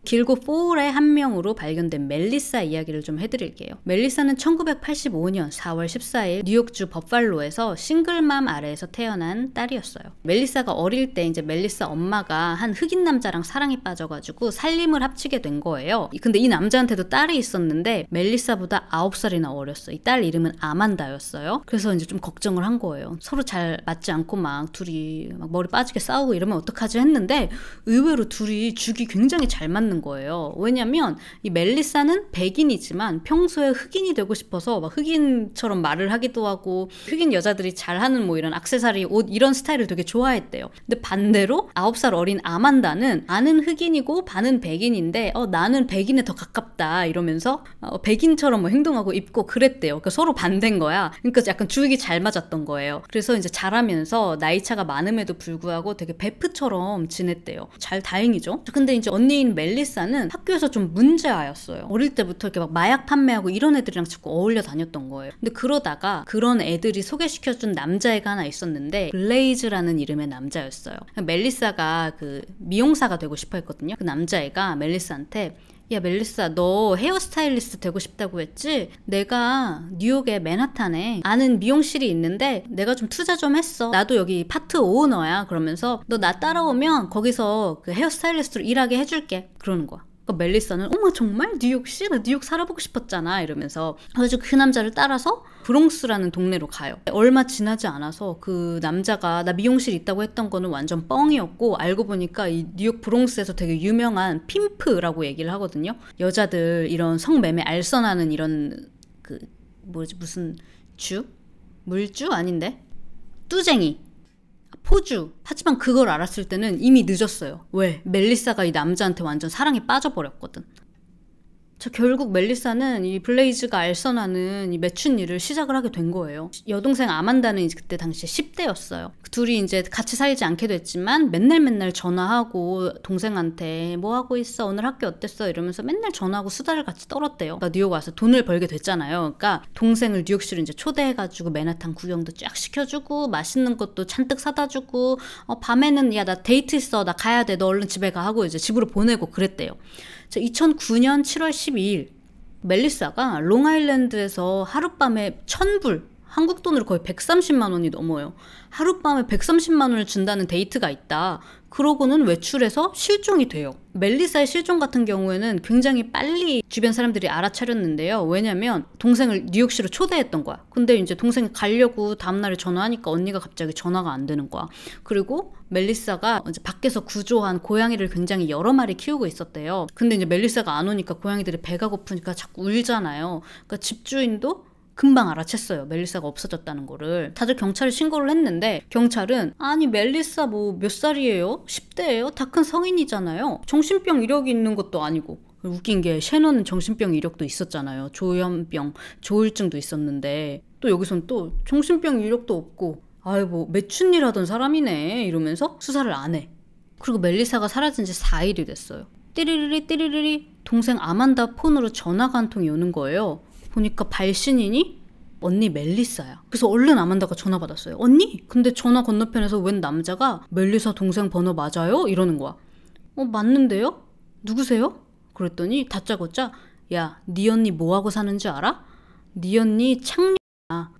길고 4월의 한 명으로 발견된 멜리사 이야기를 좀 해드릴게요. 멜리사는 1985년 4월 14일 뉴욕주 버팔로에서 싱글맘 아래에서 태어난 딸이었어요. 멜리사가 어릴 때 이제 멜리사 엄마가 한 흑인 남자랑 사랑에 빠져가지고 살림을 합치게 된 거예요. 근데 이 남자한테도 딸이 있었는데 멜리사보다 9살이나 어렸어. 이딸 이름은 아만다였어요. 그래서 이제 좀 걱정을 한 거예요. 서로 잘 맞지 않고 막 둘이 막 머리 빠지게 싸우고 이러면 어떡하지 했는데 의외로 둘이 죽이 굉장히 잘 맞는 되는 거예요. 왜냐면 이 멜리사는 백인이지만 평소에 흑인이 되고 싶어서 막 흑인처럼 말을 하기도 하고 흑인 여자들이 잘하는 뭐 이런 악세사리 옷 이런 스타일을 되게 좋아했대요. 근데 반대로 9살 어린 아만다는 아는 흑인이고 반은 백인인데 어 나는 백인에 더 가깝다 이러면서 어, 백인처럼 뭐 행동하고 입고 그랬대요. 그러니까 서로 반대 거야. 그러니까 약간 주익이 잘 맞았던 거예요. 그래서 이제 자라면서 나이 차가 많음에도 불구하고 되게 베프처럼 지냈대요. 잘 다행이죠. 근데 이제 언니인 멜리 멜리사는 학교에서 좀 문제아였어요. 어릴 때부터 이렇게 막 마약 판매하고 이런 애들이랑 자꾸 어울려 다녔던 거예요. 근데 그러다가 그런 애들이 소개시켜준 남자애가 하나 있었는데 블레이즈라는 이름의 남자였어요. 멜리사가 그 미용사가 되고 싶어 했거든요. 그 남자애가 멜리사한테 야 멜리사 너 헤어스타일리스트 되고 싶다고 했지? 내가 뉴욕의 맨하탄에 아는 미용실이 있는데 내가 좀 투자 좀 했어. 나도 여기 파트 오너야. 그러면서 너 나 따라오면 거기서 그 헤어스타일리스트로 일하게 해줄게. 그러는 거야. 그러니까 멜리사는 엄마 정말 뉴욕시 나 뉴욕 살아보고 싶었잖아 이러면서 그래서 그 남자를 따라서 브롱스라는 동네로 가요. 얼마 지나지 않아서 그 남자가 나 미용실 있다고 했던 거는 완전 뻥이었고 알고 보니까 이 뉴욕 브롱스에서 되게 유명한 핌프라고 얘기를 하거든요. 여자들 이런 성매매 알선하는 이런 그 뭐지 무슨 주 물주 아닌데 뚜쟁이 포주. 하지만 그걸 알았을 때는 이미 늦었어요. 왜? 멜리사가 이 남자한테 완전 사랑에 빠져버렸거든. 자, 결국 멜리사는 이 블레이즈가 알선하는 이 매춘 일을 시작을 하게 된 거예요. 여동생 아만다는 그때 당시 10대였어요. 둘이 이제 같이 살지 않게 됐지만 맨날 맨날 전화하고 동생한테 뭐 하고 있어? 오늘 학교 어땠어? 이러면서 맨날 전화하고 수다를 같이 떨었대요. 그러니까 뉴욕 와서 돈을 벌게 됐잖아요. 그러니까 동생을 뉴욕시로 이제 초대해가지고 맨하탄 구경도 쫙 시켜주고 맛있는 것도 잔뜩 사다 주고 어, 밤에는 야 나 데이트 있어 나 가야 돼 너 얼른 집에 가 하고 이제 집으로 보내고 그랬대요. 2009년 7월 12일 멜리사가 롱아일랜드에서 하룻밤에 1 0 0 0불 한국 돈으로 거의 130만 원이 넘어요. 하룻밤에 130만 원을 준다는 데이트가 있다. 그러고는 외출해서 실종이 돼요. 멜리사의 실종 같은 경우에는 굉장히 빨리 주변 사람들이 알아차렸는데요. 왜냐면 동생을 뉴욕시로 초대했던 거야. 근데 이제 동생이 가려고 다음날에 전화하니까 언니가 갑자기 전화가 안 되는 거야. 그리고 멜리사가 이제 밖에서 구조한 고양이를 굉장히 여러 마리 키우고 있었대요. 근데 이제 멜리사가 안 오니까 고양이들이 배가 고프니까 자꾸 울잖아요. 그러니까 집주인도 금방 알아챘어요. 멜리사가 없어졌다는 거를. 다들 경찰에 신고를 했는데 경찰은 아니 멜리사 뭐 몇 살이에요? 10대예요? 다 큰 성인이잖아요. 정신병 이력이 있는 것도 아니고 웃긴 게 셰넌은 정신병 이력도 있었잖아요. 조현병, 조울증도 있었는데 또 여기선 또 정신병 이력도 없고 아이 뭐 매춘일 하던 사람이네 이러면서 수사를 안 해. 그리고 멜리사가 사라진 지 4일이 됐어요. 띠리리리 띠리리리 동생 아만다 폰으로 전화가 한 통이 오는 거예요. 보니까 발신인이 언니 멜리사야. 그래서 얼른 아만다가 전화 받았어요. 언니? 근데 전화 건너편에서 웬 남자가 멜리사 동생 번호 맞아요? 이러는 거야. 어, 맞는데요? 누구세요? 그랬더니 다짜고짜 야, 네 언니 뭐하고 사는지 알아? 네 언니 창녀야.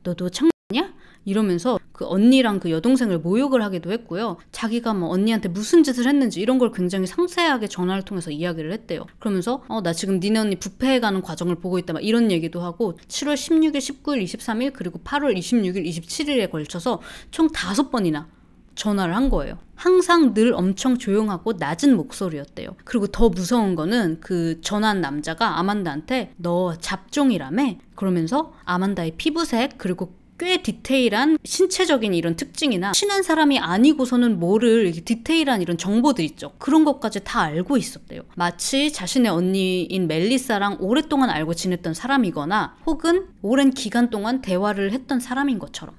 너도 창녀냐? 이러면서 그 언니랑 그 여동생을 모욕을 하기도 했고요. 자기가 뭐 언니한테 무슨 짓을 했는지 이런 걸 굉장히 상세하게 전화를 통해서 이야기를 했대요. 그러면서 어, 나 지금 니네 언니 부패해가는 과정을 보고 있다 막 이런 얘기도 하고 7월 16일, 19일, 23일 그리고 8월 26일, 27일에 걸쳐서 총 다섯 번이나 전화를 한 거예요. 항상 늘 엄청 조용하고 낮은 목소리였대요. 그리고 더 무서운 거는 그 전화한 남자가 아만다한테 너 잡종이라며? 그러면서 아만다의 피부색 그리고 꽤 디테일한 신체적인 이런 특징이나 친한 사람이 아니고서는 모를 디테일한 이런 정보들 있죠. 그런 것까지 다 알고 있었대요. 마치 자신의 언니인 멜리사랑 오랫동안 알고 지냈던 사람이거나 혹은 오랜 기간 동안 대화를 했던 사람인 것처럼.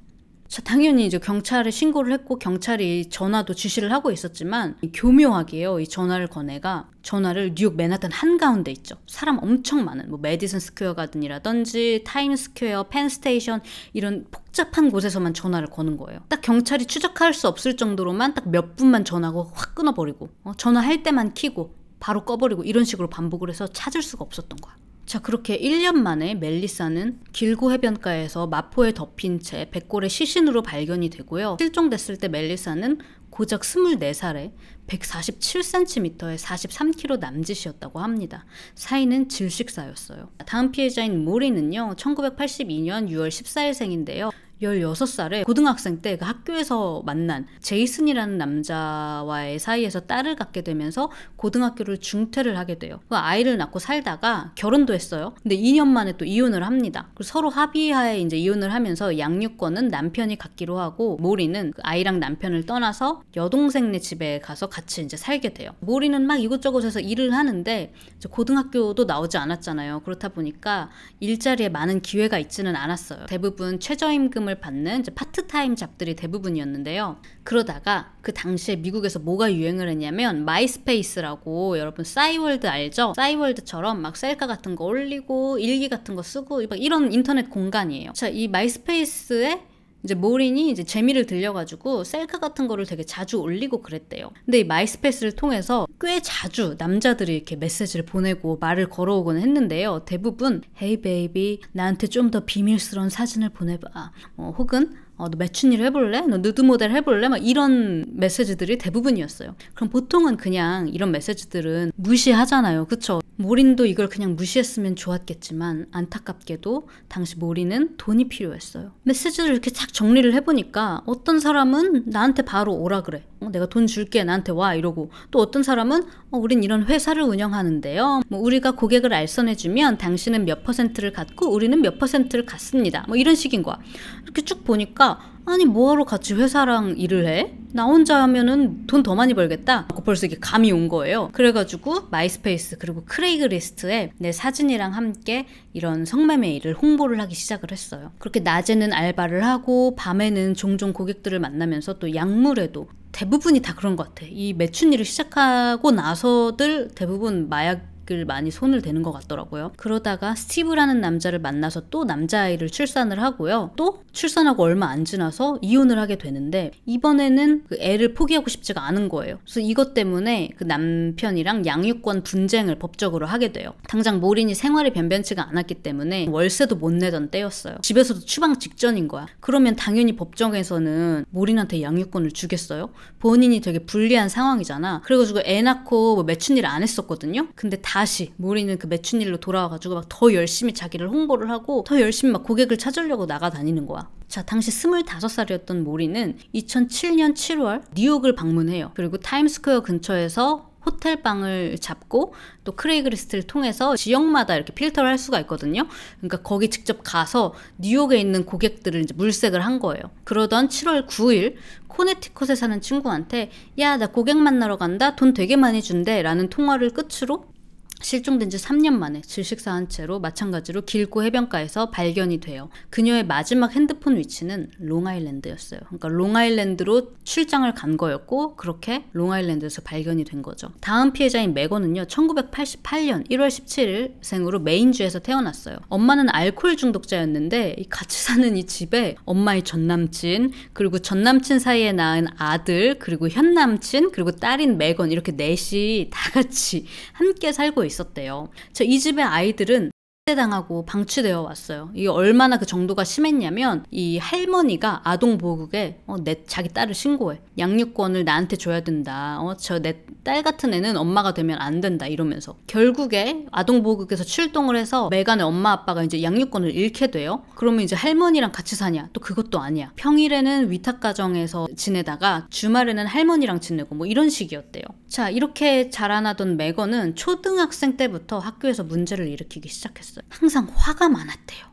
당연히 이제 경찰에 신고를 했고 경찰이 전화도 지시를 하고 있었지만 교묘하게요. 이 전화를 건 애가 전화를 뉴욕 맨하탄 한가운데 있죠. 사람 엄청 많은 뭐 메디슨 스퀘어 가든이라든지 타임스퀘어, 펜스테이션 이런 복잡한 곳에서만 전화를 거는 거예요. 딱 경찰이 추적할 수 없을 정도로만 딱 몇 분만 전화하고 확 끊어버리고 어, 전화할 때만 키고 바로 꺼버리고 이런 식으로 반복을 해서 찾을 수가 없었던 거야. 자, 그렇게 1년 만에 멜리사는 길고 해변가에서 마포에 덮인 채 백골의 시신으로 발견이 되고요. 실종됐을 때 멜리사는 고작 24살에 147cm에 43kg 남짓이었다고 합니다. 사인은 질식사였어요. 다음 피해자인 모리는요, 1982년 6월 14일생인데요. 16살에 고등학생 때 그 학교에서 만난 제이슨이라는 남자와의 사이에서 딸을 갖게 되면서 고등학교를 중퇴를 하게 돼요. 그 아이를 낳고 살다가 결혼도 했어요. 근데 2년 만에 또 이혼을 합니다. 그리고 서로 합의하에 이제 이혼을 하면서 양육권은 남편이 갖기로 하고 모리는 그 아이랑 남편을 떠나서 여동생네 집에 가서 같이 이제 살게 돼요. 모리는 막 이곳저곳에서 일을 하는데 고등학교도 나오지 않았잖아요. 그렇다 보니까 일자리에 많은 기회가 있지는 않았어요. 대부분 최저임금을 인정을 받는 파트타임 잡들이 대부분이었는데요. 그러다가 그 당시에 미국에서 뭐가 유행을 했냐면 마이스페이스라고 여러분 싸이월드 알죠? 싸이월드처럼 막 셀카 같은 거 올리고 일기 같은 거 쓰고 이런 인터넷 공간이에요. 자, 이 마이스페이스에 이제 모린이 이제 재미를 들려가지고 셀카 같은 거를 되게 자주 올리고 그랬대요. 근데 이 마이스페이스를 통해서 꽤 자주 남자들이 이렇게 메시지를 보내고 말을 걸어오곤 했는데요. 대부분 Hey b a b 나한테 좀 더 비밀스러운 사진을 보내봐. 어, 혹은 어, 너 매춘일 해볼래? 너 누드 모델 해볼래? 막 이런 메시지들이 대부분이었어요. 그럼 보통은 그냥 이런 메시지들은 무시하잖아요. 그쵸? 모린도 이걸 그냥 무시했으면 좋았겠지만 안타깝게도 당시 모린은 돈이 필요했어요. 메시지를 이렇게 착 정리를 해보니까 어떤 사람은 나한테 바로 오라 그래. 어, 내가 돈 줄게 나한테 와 이러고 또 어떤 사람은 어, 우린 이런 회사를 운영하는데요. 뭐 우리가 고객을 알선해주면 당신은 몇 퍼센트를 갖고 우리는 몇 퍼센트를 갖습니다. 뭐 이런 식인 거야. 이렇게 쭉 보니까 아니 뭐하러 같이 회사랑 일을 해? 나 혼자 하면은 돈 더 많이 벌겠다. 하고 그 벌써 이게 감이 온 거예요. 그래가지고 마이스페이스 그리고 크레이그리스트에 내 사진이랑 함께 이런 성매매 일을 홍보를 하기 시작을 했어요. 그렇게 낮에는 알바를 하고 밤에는 종종 고객들을 만나면서 또 약물에도 대부분이 다 그런 것 같아. 이 매춘 일을 시작하고 나서들 대부분 마약 을 많이 손을 대는 것 같더라고요. 그러다가 스티브라는 남자를 만나서 또 남자아이를 출산을 하고요. 또 출산하고 얼마 안 지나서 이혼을 하게 되는데 이번에는 그 애를 포기하고 싶지가 않은 거예요. 그래서 이것 때문에 그 남편이랑 양육권 분쟁을 법적으로 하게 돼요. 당장 모린이 생활이 변변치가 않았기 때문에 월세도 못 내던 때였어요. 집에서도 추방 직전인 거야. 그러면 당연히 법정에서는 모린한테 양육권을 주겠어요? 본인이 되게 불리한 상황이잖아. 그래가지고 애 낳고 뭐 매춘일 안 했었거든요. 근데 다 다시 모리는 그 매춘일로 돌아와가지고 막 더 열심히 자기를 홍보를 하고 더 열심히 막 고객을 찾으려고 나가다니는 거야. 자, 당시 25살이었던 모리는 2007년 7월 뉴욕을 방문해요. 그리고 타임스퀘어 근처에서 호텔방을 잡고 또 크레이그리스트를 통해서 지역마다 이렇게 필터를 할 수가 있거든요. 그러니까 거기 직접 가서 뉴욕에 있는 고객들을 이제 물색을 한 거예요. 그러던 7월 9일 코네티컷에 사는 친구한테 야, 나 고객 만나러 간다. 돈 되게 많이 준대. 라는 통화를 끝으로 실종된 지 3년 만에 질식사한 채로 마찬가지로 길고 해변가에서 발견이 돼요. 그녀의 마지막 핸드폰 위치는 롱아일랜드였어요. 그러니까 롱아일랜드로 출장을 간 거였고 그렇게 롱아일랜드에서 발견이 된 거죠. 다음 피해자인 매건은요 1988년 1월 17일 생으로 메인주에서 태어났어요. 엄마는 알코올 중독자였는데 같이 사는 이 집에 엄마의 전남친 그리고 전남친 사이에 낳은 아들 그리고 현남친 그리고 딸인 매건 이렇게 넷이 다 같이 함께 살고 있어요. 있었대요. 저 이 집의 아이들은 학대당하고 방치되어 왔어요. 이게 얼마나 그 정도가 심했냐면 이 할머니가 아동보호국에 어, 내 자기 딸을 신고해. 양육권을 나한테 줘야 된다. 어, 저 내 딸 같은 애는 엄마가 되면 안 된다. 이러면서 결국에 아동보호국에서 출동을 해서 메간의 엄마 아빠가 이제 양육권을 잃게 돼요. 그러면 이제 할머니랑 같이 사냐? 또 그것도 아니야. 평일에는 위탁가정에서 지내다가 주말에는 할머니랑 지내고 뭐 이런 식이었대요. 자 이렇게 자라나던 메건은 초등학생 때부터 학교에서 문제를 일으키기 시작했어요. 있어요. 항상 화가 많았대요.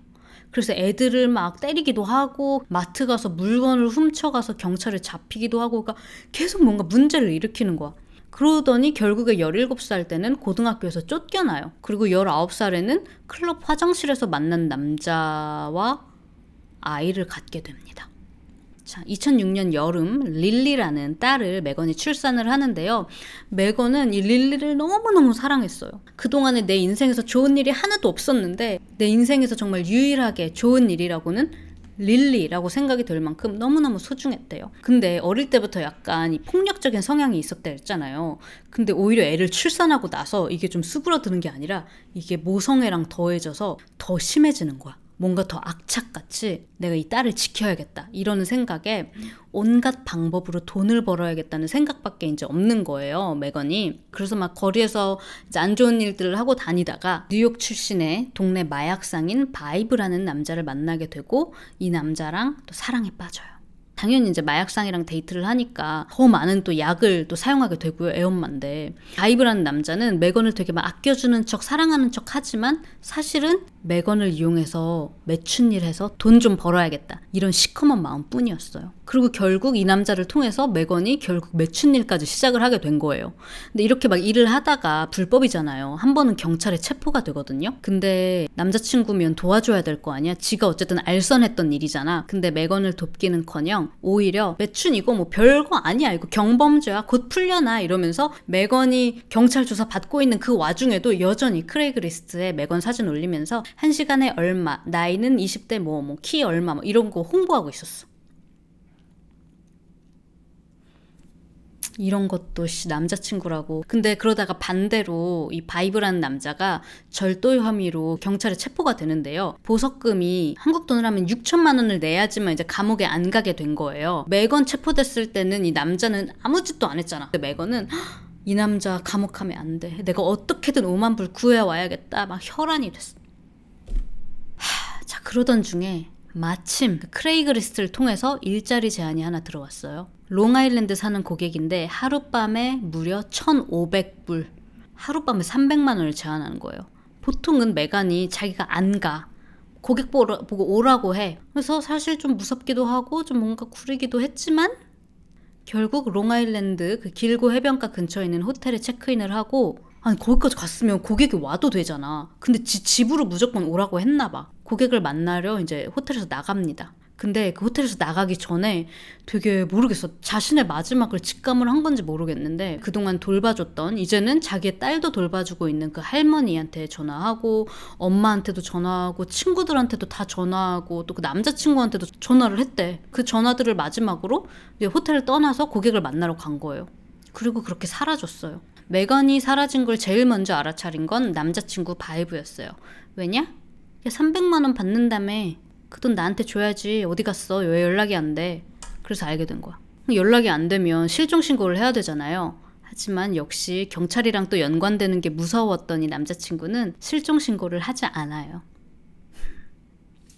그래서 애들을 막 때리기도 하고 마트 가서 물건을 훔쳐가서 경찰에 잡히기도 하고 그러니까 계속 뭔가 문제를 일으키는 거야. 그러더니 결국에 17살 때는 고등학교에서 쫓겨나요. 그리고 19살에는 클럽 화장실에서 만난 남자와 아이를 갖게 됩니다. 2006년 여름 릴리라는 딸을 메건이 출산을 하는데요. 메건은이 릴리를 너무너무 사랑했어요. 그동안에 내 인생에서 좋은 일이 하나도 없었는데 내 인생에서 정말 유일하게 좋은 일이라고는 릴리라고 생각이 될 만큼 너무너무 소중했대요. 근데 어릴 때부터 약간 이 폭력적인 성향이 있었다 했잖아요. 근데 오히려 애를 출산하고 나서 이게 좀 수그러드는 게 아니라 이게 모성애랑 더해져서 더 심해지는 거야. 뭔가 더 악착같이 내가 이 딸을 지켜야겠다 이러는 생각에 온갖 방법으로 돈을 벌어야겠다는 생각밖에 이제 없는 거예요 매건이 그래서 막 거리에서 이제 안 좋은 일들을 하고 다니다가 뉴욕 출신의 동네 마약상인 바이브라는 남자를 만나게 되고 이 남자랑 또 사랑에 빠져요 당연히 이제 마약상이랑 데이트를 하니까 더 많은 또 약을 또 사용하게 되고요. 애엄마인데. 가이브라는 남자는 매건을 되게 막 아껴주는 척 사랑하는 척 하지만 사실은 매건을 이용해서 매춘일 해서 돈 좀 벌어야겠다. 이런 시커먼 마음뿐이었어요. 그리고 결국 이 남자를 통해서 매건이 결국 매춘일까지 시작을 하게 된 거예요. 근데 이렇게 막 일을 하다가 불법이잖아요. 한 번은 경찰에 체포가 되거든요. 근데 남자친구면 도와줘야 될 거 아니야? 지가 어쨌든 알선했던 일이잖아. 근데 매건을 돕기는커녕 오히려 매춘이고 뭐 별거 아니야 이거 경범죄야 곧 풀려나 이러면서 매건이 경찰 조사 받고 있는 그 와중에도 여전히 크레이그리스트에 매건 사진 올리면서 한 시간에 얼마 나이는 20대 뭐 뭐 키 얼마 뭐 이런 거 홍보하고 있었어. 이런 것도 씨 남자친구라고. 근데 그러다가 반대로 이 바이브라는 남자가 절도 혐의로 경찰에 체포가 되는데요. 보석금이 한국 돈으로 하면 6천만 원을 내야지만 이제 감옥에 안 가게 된 거예요. 매건 체포됐을 때는 이 남자는 아무 짓도 안 했잖아. 근데 매건은 이 남자 감옥 가면 안 돼. 내가 어떻게든 5만 불 구해 와야겠다. 막 혈안이 됐어. 하, 자 그러던 중에 마침 크레이그리스트를 통해서 일자리 제안이 하나 들어왔어요. 롱아일랜드 사는 고객인데 하룻밤에 무려 1,500불, 하룻밤에 300만 원을 제안하는 거예요. 보통은 메간이 자기가 안 가. 고객 보고 오라고 해. 그래서 사실 좀 무섭기도 하고 좀 뭔가 구리기도 했지만 결국 롱아일랜드 그 길고 해변가 근처에 있는 호텔에 체크인을 하고 아니 거기까지 갔으면 고객이 와도 되잖아. 근데 지, 집으로 무조건 오라고 했나 봐. 고객을 만나려 이제 호텔에서 나갑니다. 근데 그 호텔에서 나가기 전에 되게 모르겠어. 자신의 마지막을 직감을 한 건지 모르겠는데 그동안 돌봐줬던 이제는 자기의 딸도 돌봐주고 있는 그 할머니한테 전화하고 엄마한테도 전화하고 친구들한테도 다 전화하고 또 그 남자친구한테도 전화를 했대. 그 전화들을 마지막으로 호텔을 떠나서 고객을 만나러 간 거예요. 그리고 그렇게 사라졌어요. 메건이 사라진 걸 제일 먼저 알아차린 건 남자친구 바이브였어요. 왜냐? 야 300만원 받는다며 그 돈 나한테 줘야지 어디 갔어 왜 연락이 안돼 그래서 알게 된 거야 연락이 안 되면 실종신고를 해야 되잖아요 하지만 역시 경찰이랑 또 연관되는 게 무서웠던 이 남자친구는 실종신고를 하지 않아요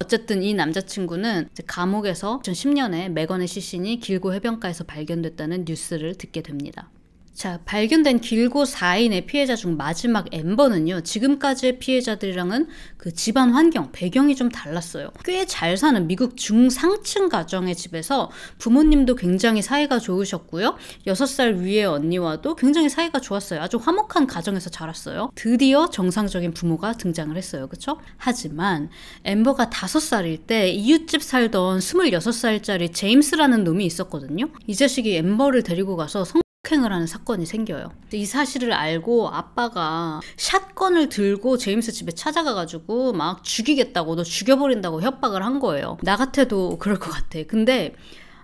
어쨌든 이 남자친구는 감옥에서 2010년에 매건의 시신이 길고 해변가에서 발견됐다는 뉴스를 듣게 됩니다. 자, 발견된 길고 4인의 피해자 중 마지막 엠버는요, 지금까지의 피해자들이랑은 그 집안 환경, 배경이 좀 달랐어요. 꽤 잘 사는 미국 중상층 가정의 집에서 부모님도 굉장히 사이가 좋으셨고요, 6살 위의 언니와도 굉장히 사이가 좋았어요. 아주 화목한 가정에서 자랐어요. 드디어 정상적인 부모가 등장을 했어요. 그쵸? 하지만 엠버가 5살일 때 이웃집 살던 26살짜리 제임스라는 놈이 있었거든요. 이 자식이 엠버를 데리고 가서 성 폭행을 하는 사건이 생겨요. 이 사실을 알고 아빠가 샷건을 들고 제임스 집에 찾아가가지고 막 죽이겠다고 너 죽여버린다고 협박을 한 거예요. 나 같아도 그럴 것 같아. 근데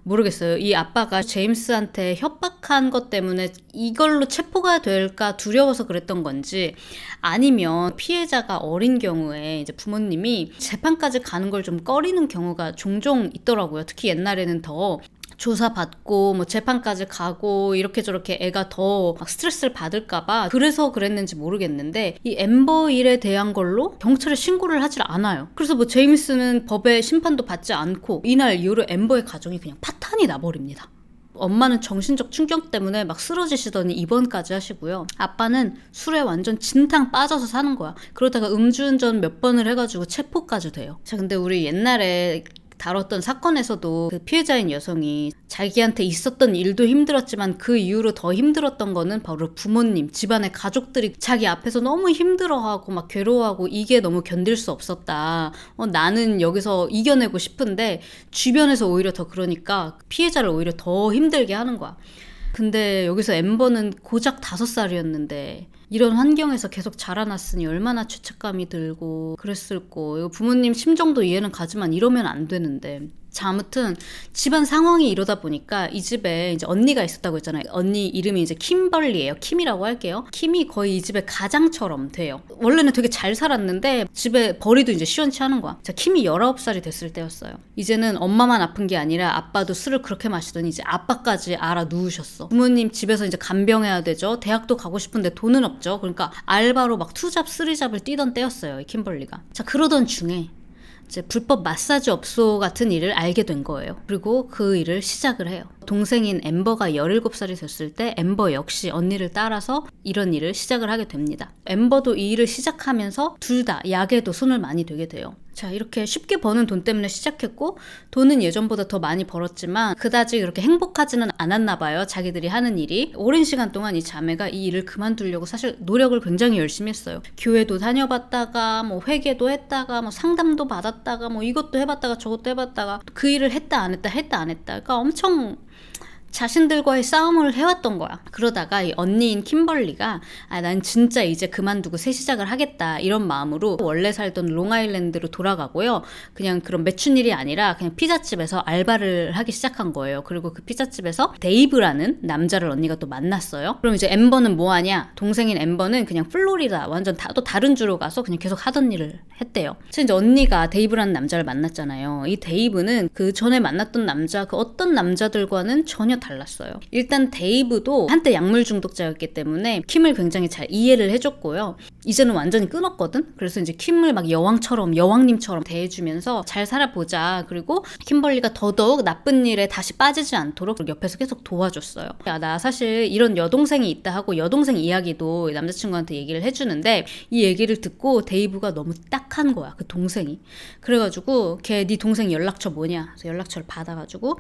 모르겠어요. 이 아빠가 제임스한테 협박한 것 때문에 이걸로 체포가 될까 두려워서 그랬던 건지 아니면 피해자가 어린 경우에 이제 부모님이 재판까지 가는 걸 좀 꺼리는 경우가 종종 있더라고요. 특히 옛날에는 더 조사받고 뭐 재판까지 가고 이렇게 저렇게 애가 더 막 스트레스를 받을까봐 그래서 그랬는지 모르겠는데 이 엠버 일에 대한 걸로 경찰에 신고를 하질 않아요. 그래서 뭐 제임스는 법의 심판도 받지 않고 이날 이후로 엠버의 가정이 그냥 파탄이 나버립니다. 엄마는 정신적 충격 때문에 막 쓰러지시더니 입원까지 하시고요. 아빠는 술에 완전 진탕 빠져서 사는 거야. 그러다가 음주운전 몇 번을 해가지고 체포까지 돼요. 자, 근데 우리 옛날에 다뤘던 사건에서도 그 피해자인 여성이 자기한테 있었던 일도 힘들었지만 그 이후로 더 힘들었던 거는 바로 부모님, 집안의 가족들이 자기 앞에서 너무 힘들어하고 막 괴로워하고 이게 너무 견딜 수 없었다. 어, 나는 여기서 이겨내고 싶은데 주변에서 오히려 더 그러니까 피해자를 오히려 더 힘들게 하는 거야. 근데 여기서 엠버는 고작 다섯 살이었는데 이런 환경에서 계속 자라났으니 얼마나 죄책감이 들고 그랬을 거. 이거 부모님 심정도 이해는 가지만 이러면 안 되는데 아무튼 집안 상황이 이러다 보니까 이 집에 이제 언니가 있었다고 했잖아요. 언니 이름이 이제 킴벌리예요. 킴이라고 할게요. 킴이 거의 이 집의 가장처럼 돼요. 원래는 되게 잘 살았는데 집에 벌이도 이제 시원치 않은 거야. 자, 킴이 19살이 됐을 때였어요. 이제는 엄마만 아픈 게 아니라 아빠도 술을 그렇게 마시더니 이제 아빠까지 알아 누우셨어. 부모님 집에서 이제 간병해야 되죠. 대학도 가고 싶은데 돈은 없죠. 그러니까 알바로 막 투잡, 쓰리잡을 뛰던 때였어요. 킴벌리가. 자, 그러던 중에 이제 불법 마사지 업소 같은 일을 알게 된 거예요. 그리고 그 일을 시작을 해요. 동생인 엠버가 17살이 됐을 때 엠버 역시 언니를 따라서 이런 일을 시작을 하게 됩니다. 엠버도 이 일을 시작하면서 둘 다 약에도 손을 많이 대게 돼요. 자, 이렇게 쉽게 버는 돈 때문에 시작했고, 돈은 예전보다 더 많이 벌었지만, 그다지 그렇게 행복하지는 않았나 봐요. 자기들이 하는 일이. 오랜 시간 동안 이 자매가 이 일을 그만두려고 사실 노력을 굉장히 열심히 했어요. 교회도 다녀봤다가, 뭐 회계도 했다가, 뭐 상담도 받았다가, 뭐 이것도 해봤다가 저것도 해봤다가, 그 일을 했다 안 했다 했다 안 했다. 그러니까 엄청 자신들과의 싸움을 해왔던 거야. 그러다가 이 언니인 킴벌리가 아, 난 진짜 이제 그만두고 새 시작을 하겠다 이런 마음으로 원래 살던 롱아일랜드로 돌아가고요. 그냥 그런 매춘일이 아니라 그냥 피자집에서 알바를 하기 시작한 거예요. 그리고 그 피자집에서 데이브라는 남자를 언니가 또 만났어요. 그럼 이제 엠버는 뭐하냐? 동생인 엠버는 그냥 플로리다 완전 다, 또 다른 주로 가서 그냥 계속 하던 일을 했대요. 그래서 이제 언니가 데이브라는 남자를 만났잖아요. 이 데이브는 그 전에 만났던 남자 그 어떤 남자들과는 전혀 달랐어요. 일단 데이브도 한때 약물 중독자였기 때문에 킴을 굉장히 잘 이해를 해줬고요. 이제는 완전히 끊었거든? 그래서 이제 킴을 막 여왕처럼, 여왕님처럼 대해주면서 잘 살아보자. 그리고 킴벌리가 더더욱 나쁜 일에 다시 빠지지 않도록 옆에서 계속 도와줬어요. 야, 나 사실 이런 여동생이 있다 하고 여동생 이야기도 남자친구한테 얘기를 해주는데 이 얘기를 듣고 데이브가 너무 딱한 거야. 그 동생이. 그래가지고 걔 네 동생 연락처 뭐냐? 그래서 연락처를 받아가지고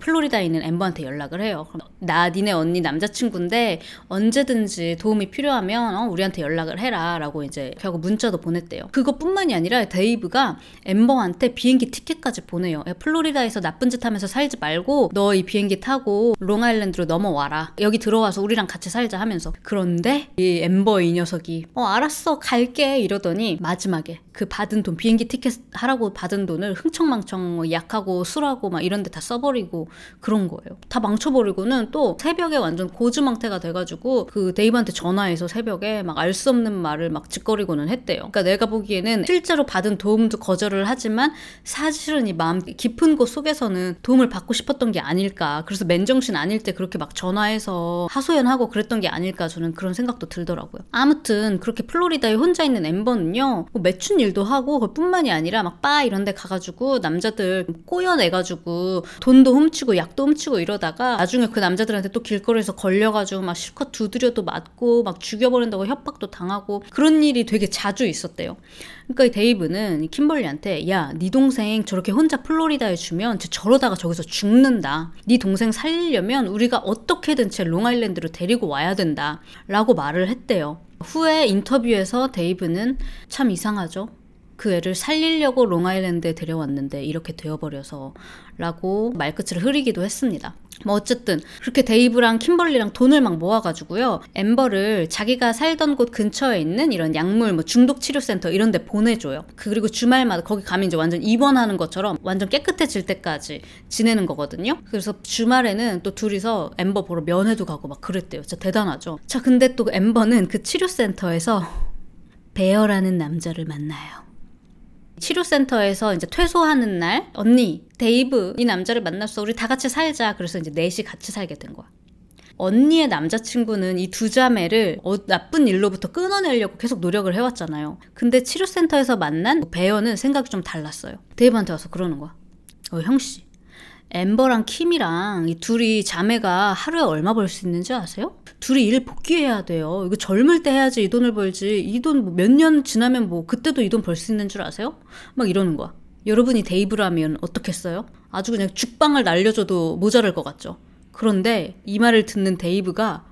플로리다에 있는 엠버한테 연락 연락을 해요. 그럼 나 니네 언니 남자친구인데 언제든지 도움이 필요하면 어, 우리한테 연락을 해라라고 이제 결국 문자도 보냈대요. 그것뿐만이 아니라 데이브가 엠버한테 비행기 티켓까지 보내요. 플로리다에서 나쁜 짓 하면서 살지 말고 너 이 비행기 타고 롱아일랜드로 넘어와라. 여기 들어와서 우리랑 같이 살자 하면서 그런데 이 엠버 이 녀석이 어 알았어 갈게 이러더니 마지막에 그 받은 돈 비행기 티켓 하라고 받은 돈을 흥청망청 뭐 약하고 술하고 막 이런 데 다 써버리고 그런 거예요. 다 망쳐버리고는 또 새벽에 완전 고주망태가 돼가지고 그 데이브한테 전화해서 새벽에 막 알 수 없는 말을 막 짓거리고는 했대요. 그러니까 내가 보기에는 실제로 받은 도움도 거절을 하지만 사실은 이 마음 깊은 곳 속에서는 도움을 받고 싶었던 게 아닐까. 그래서 맨정신 아닐 때 그렇게 막 전화해서 하소연하고 그랬던 게 아닐까 저는 그런 생각도 들더라고요. 아무튼 그렇게 플로리다에 혼자 있는 엠버는요. 뭐 매춘 일도 하고 그뿐만이 아니라 막 바 이런 데 가가지고 남자들 꼬여내가지고 돈도 훔치고 약도 훔치고 이러다가 있다가 나중에 그 남자들한테 또 길거리에서 걸려가지고 막 실컷 두드려도 맞고 막 죽여버린다고 협박도 당하고 그런 일이 되게 자주 있었대요. 그러니까 이 데이브는 킴벌리한테 야, 네 동생 저렇게 혼자 플로리다에 주면 쟤 저러다가 저기서 죽는다. 네 동생 살리려면 우리가 어떻게든 쟤 롱아일랜드로 데리고 와야 된다. 라고 말을 했대요. 후에 인터뷰에서 데이브는 참 이상하죠. 그 애를 살리려고 롱아일랜드에 데려왔는데 이렇게 되어버려서 라고 말끝을 흐리기도 했습니다. 뭐 어쨌든 그렇게 데이브랑 킴벌리랑 돈을 막 모아가지고요. 엠버를 자기가 살던 곳 근처에 있는 이런 약물 뭐 중독 치료센터 이런 데 보내줘요. 그 그리고 주말마다 거기 가면 이제 완전 입원하는 것처럼 완전 깨끗해질 때까지 지내는 거거든요. 그래서 주말에는 또 둘이서 엠버 보러 면회도 가고 막 그랬대요. 진짜 대단하죠. 자 근데 또 엠버는 그 치료센터에서 *laughs* 베어라는 남자를 만나요. 치료센터에서 이제 퇴소하는 날 언니 데이브 이 남자를 만났어 우리 다 같이 살자 그래서 이제 넷이 같이 살게 된 거야 언니의 남자친구는 이 두 자매를 어, 나쁜 일로부터 끊어내려고 계속 노력을 해왔잖아요 근데 치료센터에서 만난 그 배어는 생각이 좀 달랐어요 데이브한테 와서 그러는 거야 어 형씨 엠버랑 킴이랑 이 둘이 자매가 하루에 얼마 벌 수 있는지 아세요? 둘이 일 복귀해야 돼요. 이거 젊을 때 해야지 이 돈을 벌지. 이 돈 몇년 뭐 지나면 뭐 그때도 이 돈 벌 수 있는 줄 아세요? 막 이러는 거야. 여러분이 데이브라면 어떻겠어요? 아주 그냥 죽방을 날려줘도 모자랄 것 같죠. 그런데 이 말을 듣는 데이브가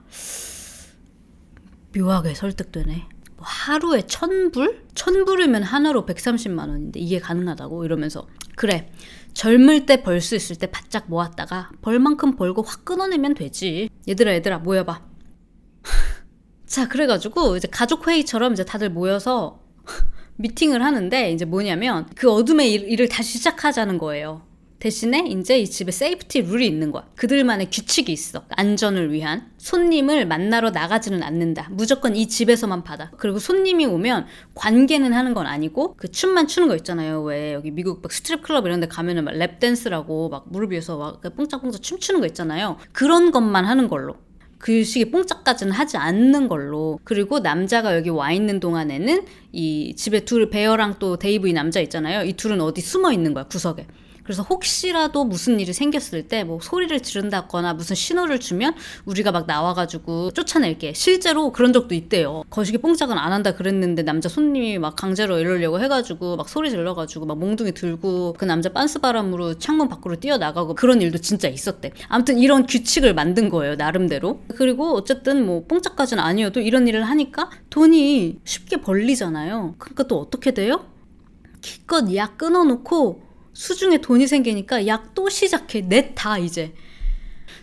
묘하게 설득되네. 뭐 하루에 천불? 천불이면 하나로 130만 원인데 이게 가능하다고 이러면서 그래 젊을 때 벌 수 있을 때 바짝 모았다가 벌만큼 벌고 확 끊어내면 되지. 얘들아 얘들아 모여봐. *laughs* 자 그래가지고 이제 가족 회의처럼 이제 다들 모여서 *laughs* 미팅을 하는데 이제 뭐냐면 그 어둠의 일, 일을 다시 시작하자는 거예요. 대신에 이제 이 집에 세이프티 룰이 있는 거야. 그들만의 규칙이 있어. 안전을 위한. 손님을 만나러 나가지는 않는다. 무조건 이 집에서만 받아. 그리고 손님이 오면 관계는 하는 건 아니고 그 춤만 추는 거 있잖아요. 왜 여기 미국 막 스트립 클럽 이런 데 가면은 막 랩댄스라고 막 무릎 위에서 막 그 뽕짝뽕짝 춤추는 거 있잖아요. 그런 것만 하는 걸로. 그 시기 뽕짝까지는 하지 않는 걸로 그리고 남자가 여기 와 있는 동안에는 이 집에 둘 베어랑 또 데이브 이 남자 있잖아요 이 둘은 어디 숨어 있는 거야 구석에 그래서 혹시라도 무슨 일이 생겼을 때 뭐 소리를 지른다거나 무슨 신호를 주면 우리가 막 나와가지고 쫓아낼게. 실제로 그런 적도 있대요. 거시기 뽕짝은 안 한다 그랬는데 남자 손님이 막 강제로 이러려고 해가지고 막 소리 질러가지고 막 몽둥이 들고 그 남자 빤스 바람으로 창문 밖으로 뛰어나가고 그런 일도 진짜 있었대. 아무튼 이런 규칙을 만든 거예요. 나름대로. 그리고 어쨌든 뭐 뽕짝까지는 아니어도 이런 일을 하니까 돈이 쉽게 벌리잖아요. 그러니까 또 어떻게 돼요? 기껏 약 끊어놓고 수중에 돈이 생기니까 약 또 시작해. 넷 다 이제.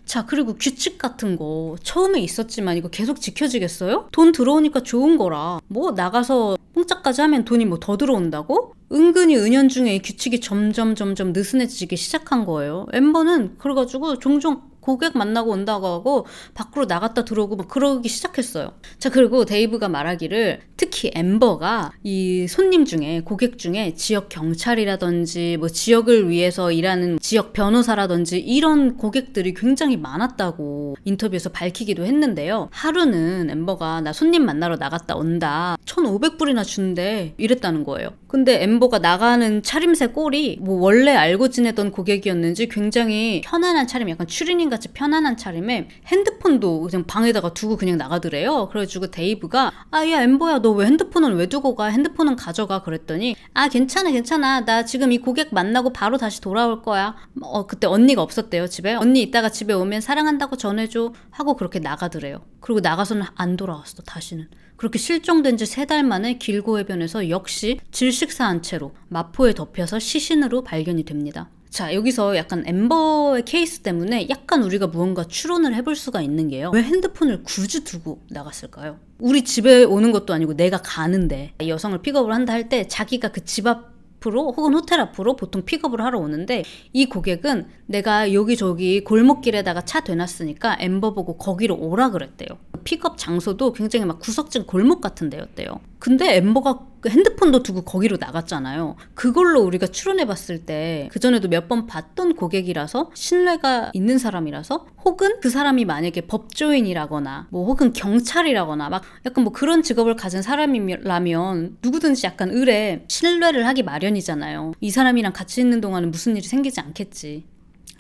자, 그리고 규칙 같은 거 처음에 있었지만 이거 계속 지켜지겠어요? 돈 들어오니까 좋은 거라. 뭐 나가서 뽕짝까지 하면 돈이 뭐 더 들어온다고? 은근히 은연중에 이 규칙이 점점 점점 느슨해지기 시작한 거예요. 엠버는 그래가지고 종종 고객 만나고 온다고 하고 밖으로 나갔다 들어오고 막 그러기 시작했어요. 자, 그리고 데이브가 말하기를 특히 엠버가 이 손님 중에 고객 중에 지역 경찰이라든지 뭐 지역을 위해서 일하는 지역 변호사라든지 이런 고객들이 굉장히 많았다고 인터뷰에서 밝히기도 했는데요. 하루는 엠버가 나 손님 만나러 나갔다 온다. 1,500불이나 준대. 이랬다는 거예요. 근데 엠버가 나가는 차림새 꼴이 뭐 원래 알고 지내던 고객이었는지 굉장히 편안한 차림, 약간 추리닝 같은 자체 편안한 차림에 핸드폰도 그냥 방에다가 두고 그냥 나가더래요. 그래가지고 데이브가 아야 엠버야 너 왜핸드폰을왜 두고 가? 핸드폰은 가져가 그랬더니 아 괜찮아 괜찮아 나 지금 이 고객 만나고 바로 다시 돌아올 거야. 어 그때 언니가 없었대요 집에 언니 이따가 집에 오면 사랑한다고 전해줘 하고 그렇게 나가더래요. 그리고 나가서는 안 돌아왔어 다시는. 그렇게 실종된 지 세 달 만에 길고 해변에서 역시 질식사한 채로 마포에 덮여서 시신으로 발견이 됩니다. 자, 여기서 약간 엠버의 케이스 때문에 약간 우리가 무언가 추론을 해볼 수가 있는 게요. 왜 핸드폰을 굳이 두고 나갔을까요? 우리 집에 오는 것도 아니고 내가 가는데 여성을 픽업을 한다 할 때 자기가 그 집앞으로 혹은 호텔 앞으로 보통 픽업을 하러 오는데 이 고객은 내가 여기저기 골목길에다가 차 대놨으니까 엠버 보고 거기로 오라 그랬대요. 픽업 장소도 굉장히 막 구석진 골목 같은 데였대요. 근데 엠버가 핸드폰도 두고 거기로 나갔잖아요. 그걸로 우리가 추론해 봤을 때 그전에도 몇 번 봤던 고객이라서 신뢰가 있는 사람이라서 혹은 그 사람이 만약에 법조인이라거나 뭐 혹은 경찰이라거나 막 약간 뭐 그런 직업을 가진 사람이라면 누구든지 약간 의뢰 신뢰를 하기 마련이잖아요. 이 사람이랑 같이 있는 동안은 무슨 일이 생기지 않겠지.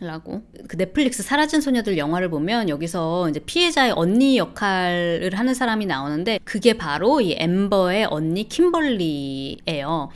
라고 그 넷플릭스 사라진 소녀들 영화를 보면 여기서 이제 피해자의 언니 역할을 하는 사람이 나오는데 그게 바로 이 엠버의 언니 킴벌리예요.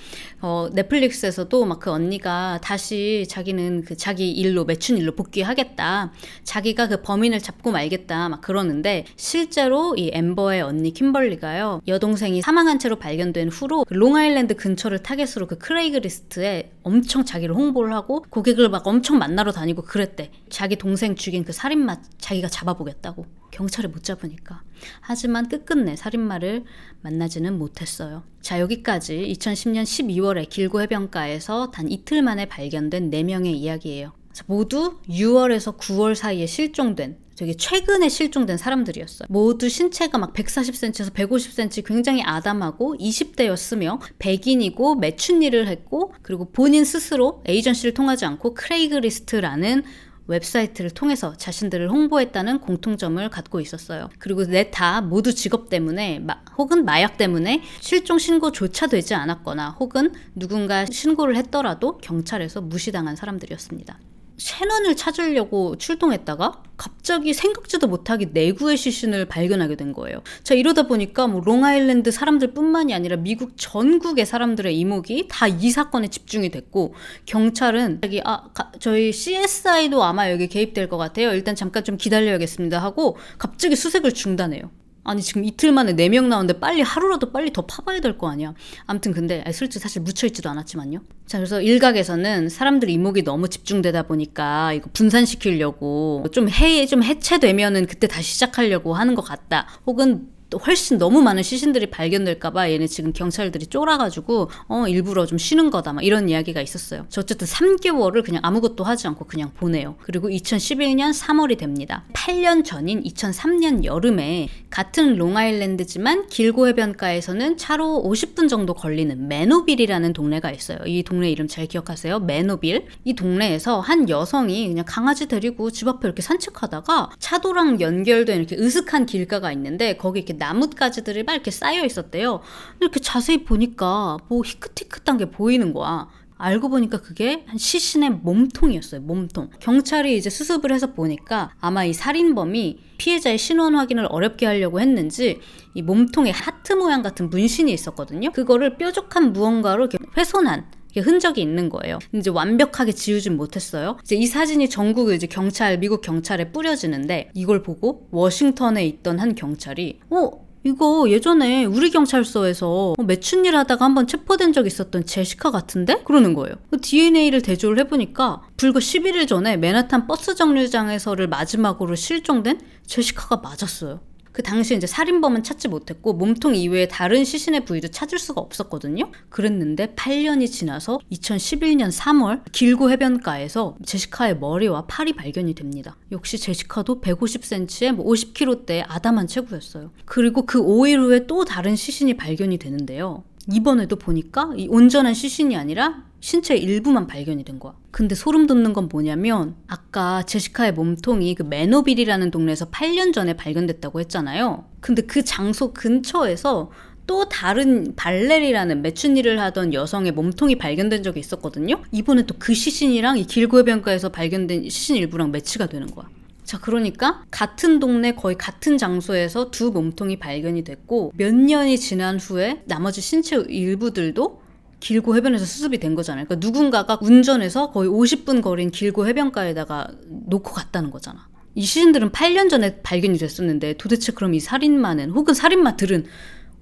어, 넷플릭스에서도 막 그 언니가 다시 자기는 그 자기 일로 매춘 일로 복귀하겠다. 자기가 그 범인을 잡고 말겠다. 막 그러는데 실제로 이 엠버의 언니 킴벌리가요. 여동생이 사망한 채로 발견된 후로 그 롱아일랜드 근처를 타겟으로 그 크레이그 리스트에 엄청 자기를 홍보를 하고 고객을 막 엄청 만나러 다니고 그랬대. 자기 동생 죽인 그 살인마 자기가 잡아보겠다고. 경찰을 못 잡으니까. 하지만 끝끝내 살인마를 만나지는 못했어요. 자, 여기까지 2010년 12월에 길고 해변가에서 단 이틀 만에 발견된 4명의 이야기예요. 모두 6월에서 9월 사이에 실종된 되게 최근에 실종된 사람들이었어요. 모두 신체가 막 140cm에서 150cm 굉장히 아담하고 20대였으며 백인이고 매춘일을 했고 그리고 본인 스스로 에이전시를 통하지 않고 크레이그리스트라는 웹사이트를 통해서 자신들을 홍보했다는 공통점을 갖고 있었어요. 그리고 내다 모두 직업 때문에 마, 혹은 마약 때문에 실종 신고조차 되지 않았거나 혹은 누군가 신고를 했더라도 경찰에서 무시당한 사람들이었습니다. 샤넌을 찾으려고 출동했다가 갑자기 생각지도 못하게 내구의 시신을 발견하게 된 거예요. 자 이러다 보니까 뭐 롱아일랜드 사람들뿐만이 아니라 미국 전국의 사람들의 이목이 다 이 사건에 집중이 됐고 경찰은 자기 아 가, 저희 CSI도 아마 여기 개입될 것 같아요. 일단 잠깐 좀 기다려야겠습니다 하고 갑자기 수색을 중단해요. 아니 지금 이틀 만에 네 명 나오는데 빨리 하루라도 빨리 더 파봐야 될 거 아니야. 아무튼 근데 아니, 솔 사실 묻혀있지도 않았지만요. 자 그래서 일각에서는 사람들 이목이 너무 집중되다 보니까 이거 분산시키려고 좀해좀 해체되면은 그때 다시 시작하려고 하는 것 같다. 혹은 훨씬 너무 많은 시신들이 발견될까봐 얘네 지금 경찰들이 쫄아가지고 어 일부러 좀 쉬는 거다 막 이런 이야기가 있었어요. 어쨌든 3개월을 그냥 아무것도 하지 않고 그냥 보내요. 그리고 2011년 3월이 됩니다. 8년 전인 2003년 여름에 같은 롱아일랜드지만 길고 해변가에서는 차로 50분 정도 걸리는 맨노빌이라는 동네가 있어요. 이 동네 이름 잘 기억하세요? 맨노빌이 동네에서 한 여성이 그냥 강아지 데리고 집 앞에 이렇게 산책하다가 차도랑 연결된 이렇게 으슥한 길가가 있는데 거기 이렇게 나뭇가지들을막 이렇게 쌓여 있었대요. 이렇게 자세히 보니까 뭐 희끗희끗한 게 보이는 거야. 알고 보니까 그게 한 시신의 몸통이었어요. 몸통. 경찰이 이제 수습을 해서 보니까 아마 이 살인범이 피해자의 신원 확인을 어렵게 하려고 했는지 이 몸통에 하트 모양 같은 문신이 있었거든요. 그거를 뾰족한 무언가로 이렇게 훼손한 흔적이 있는 거예요. 이제 완벽하게 지우진 못했어요. 이제 이 사진이 전국의 이제 경찰, 미국 경찰에 뿌려지는데 이걸 보고 워싱턴에 있던 한 경찰이 어? 이거 예전에 우리 경찰서에서 매춘일 하다가 한번 체포된 적 있었던 제시카 같은데? 그러는 거예요. 그 DNA를 대조를 해보니까 불과 11일 전에 맨하탄 버스 정류장에서를 마지막으로 실종된 제시카가 맞았어요. 그 당시 이제 살인범은 찾지 못했고 몸통 이외에 다른 시신의 부위도 찾을 수가 없었거든요. 그랬는데 8년이 지나서 2011년 3월 길고 해변가에서 제시카의 머리와 팔이 발견이 됩니다. 역시 제시카도 150cm에 뭐 50kg대의 아담한 체구였어요. 그리고 그 5일 후에 또 다른 시신이 발견이 되는데요. 이번에도 보니까 이 온전한 시신이 아니라 신체 일부만 발견이 된 거야. 근데 소름 돋는 건 뭐냐면 아까 제시카의 몸통이 그 매노빌이라는 동네에서 8년 전에 발견됐다고 했잖아요. 근데 그 장소 근처에서 또 다른 발레리라는 매춘일을 하던 여성의 몸통이 발견된 적이 있었거든요. 이번에 또 그 시신이랑 이 길고 해변가에서 발견된 시신 일부랑 매치가 되는 거야. 자, 그러니까 같은 동네 거의 같은 장소에서 두 몸통이 발견이 됐고 몇 년이 지난 후에 나머지 신체 일부들도 길고 해변에서 수습이 된 거잖아요. 그러니까 누군가가 운전해서 거의 50분 거리인 길고 해변가에다가 놓고 갔다는 거잖아. 이 시신들은 8년 전에 발견이 됐었는데 도대체 그럼 이 살인마는 혹은 살인마들은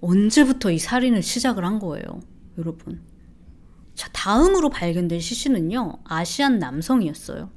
언제부터 이 살인을 시작을 한 거예요, 여러분? 자, 다음으로 발견된 시신은요, 아시안 남성이었어요.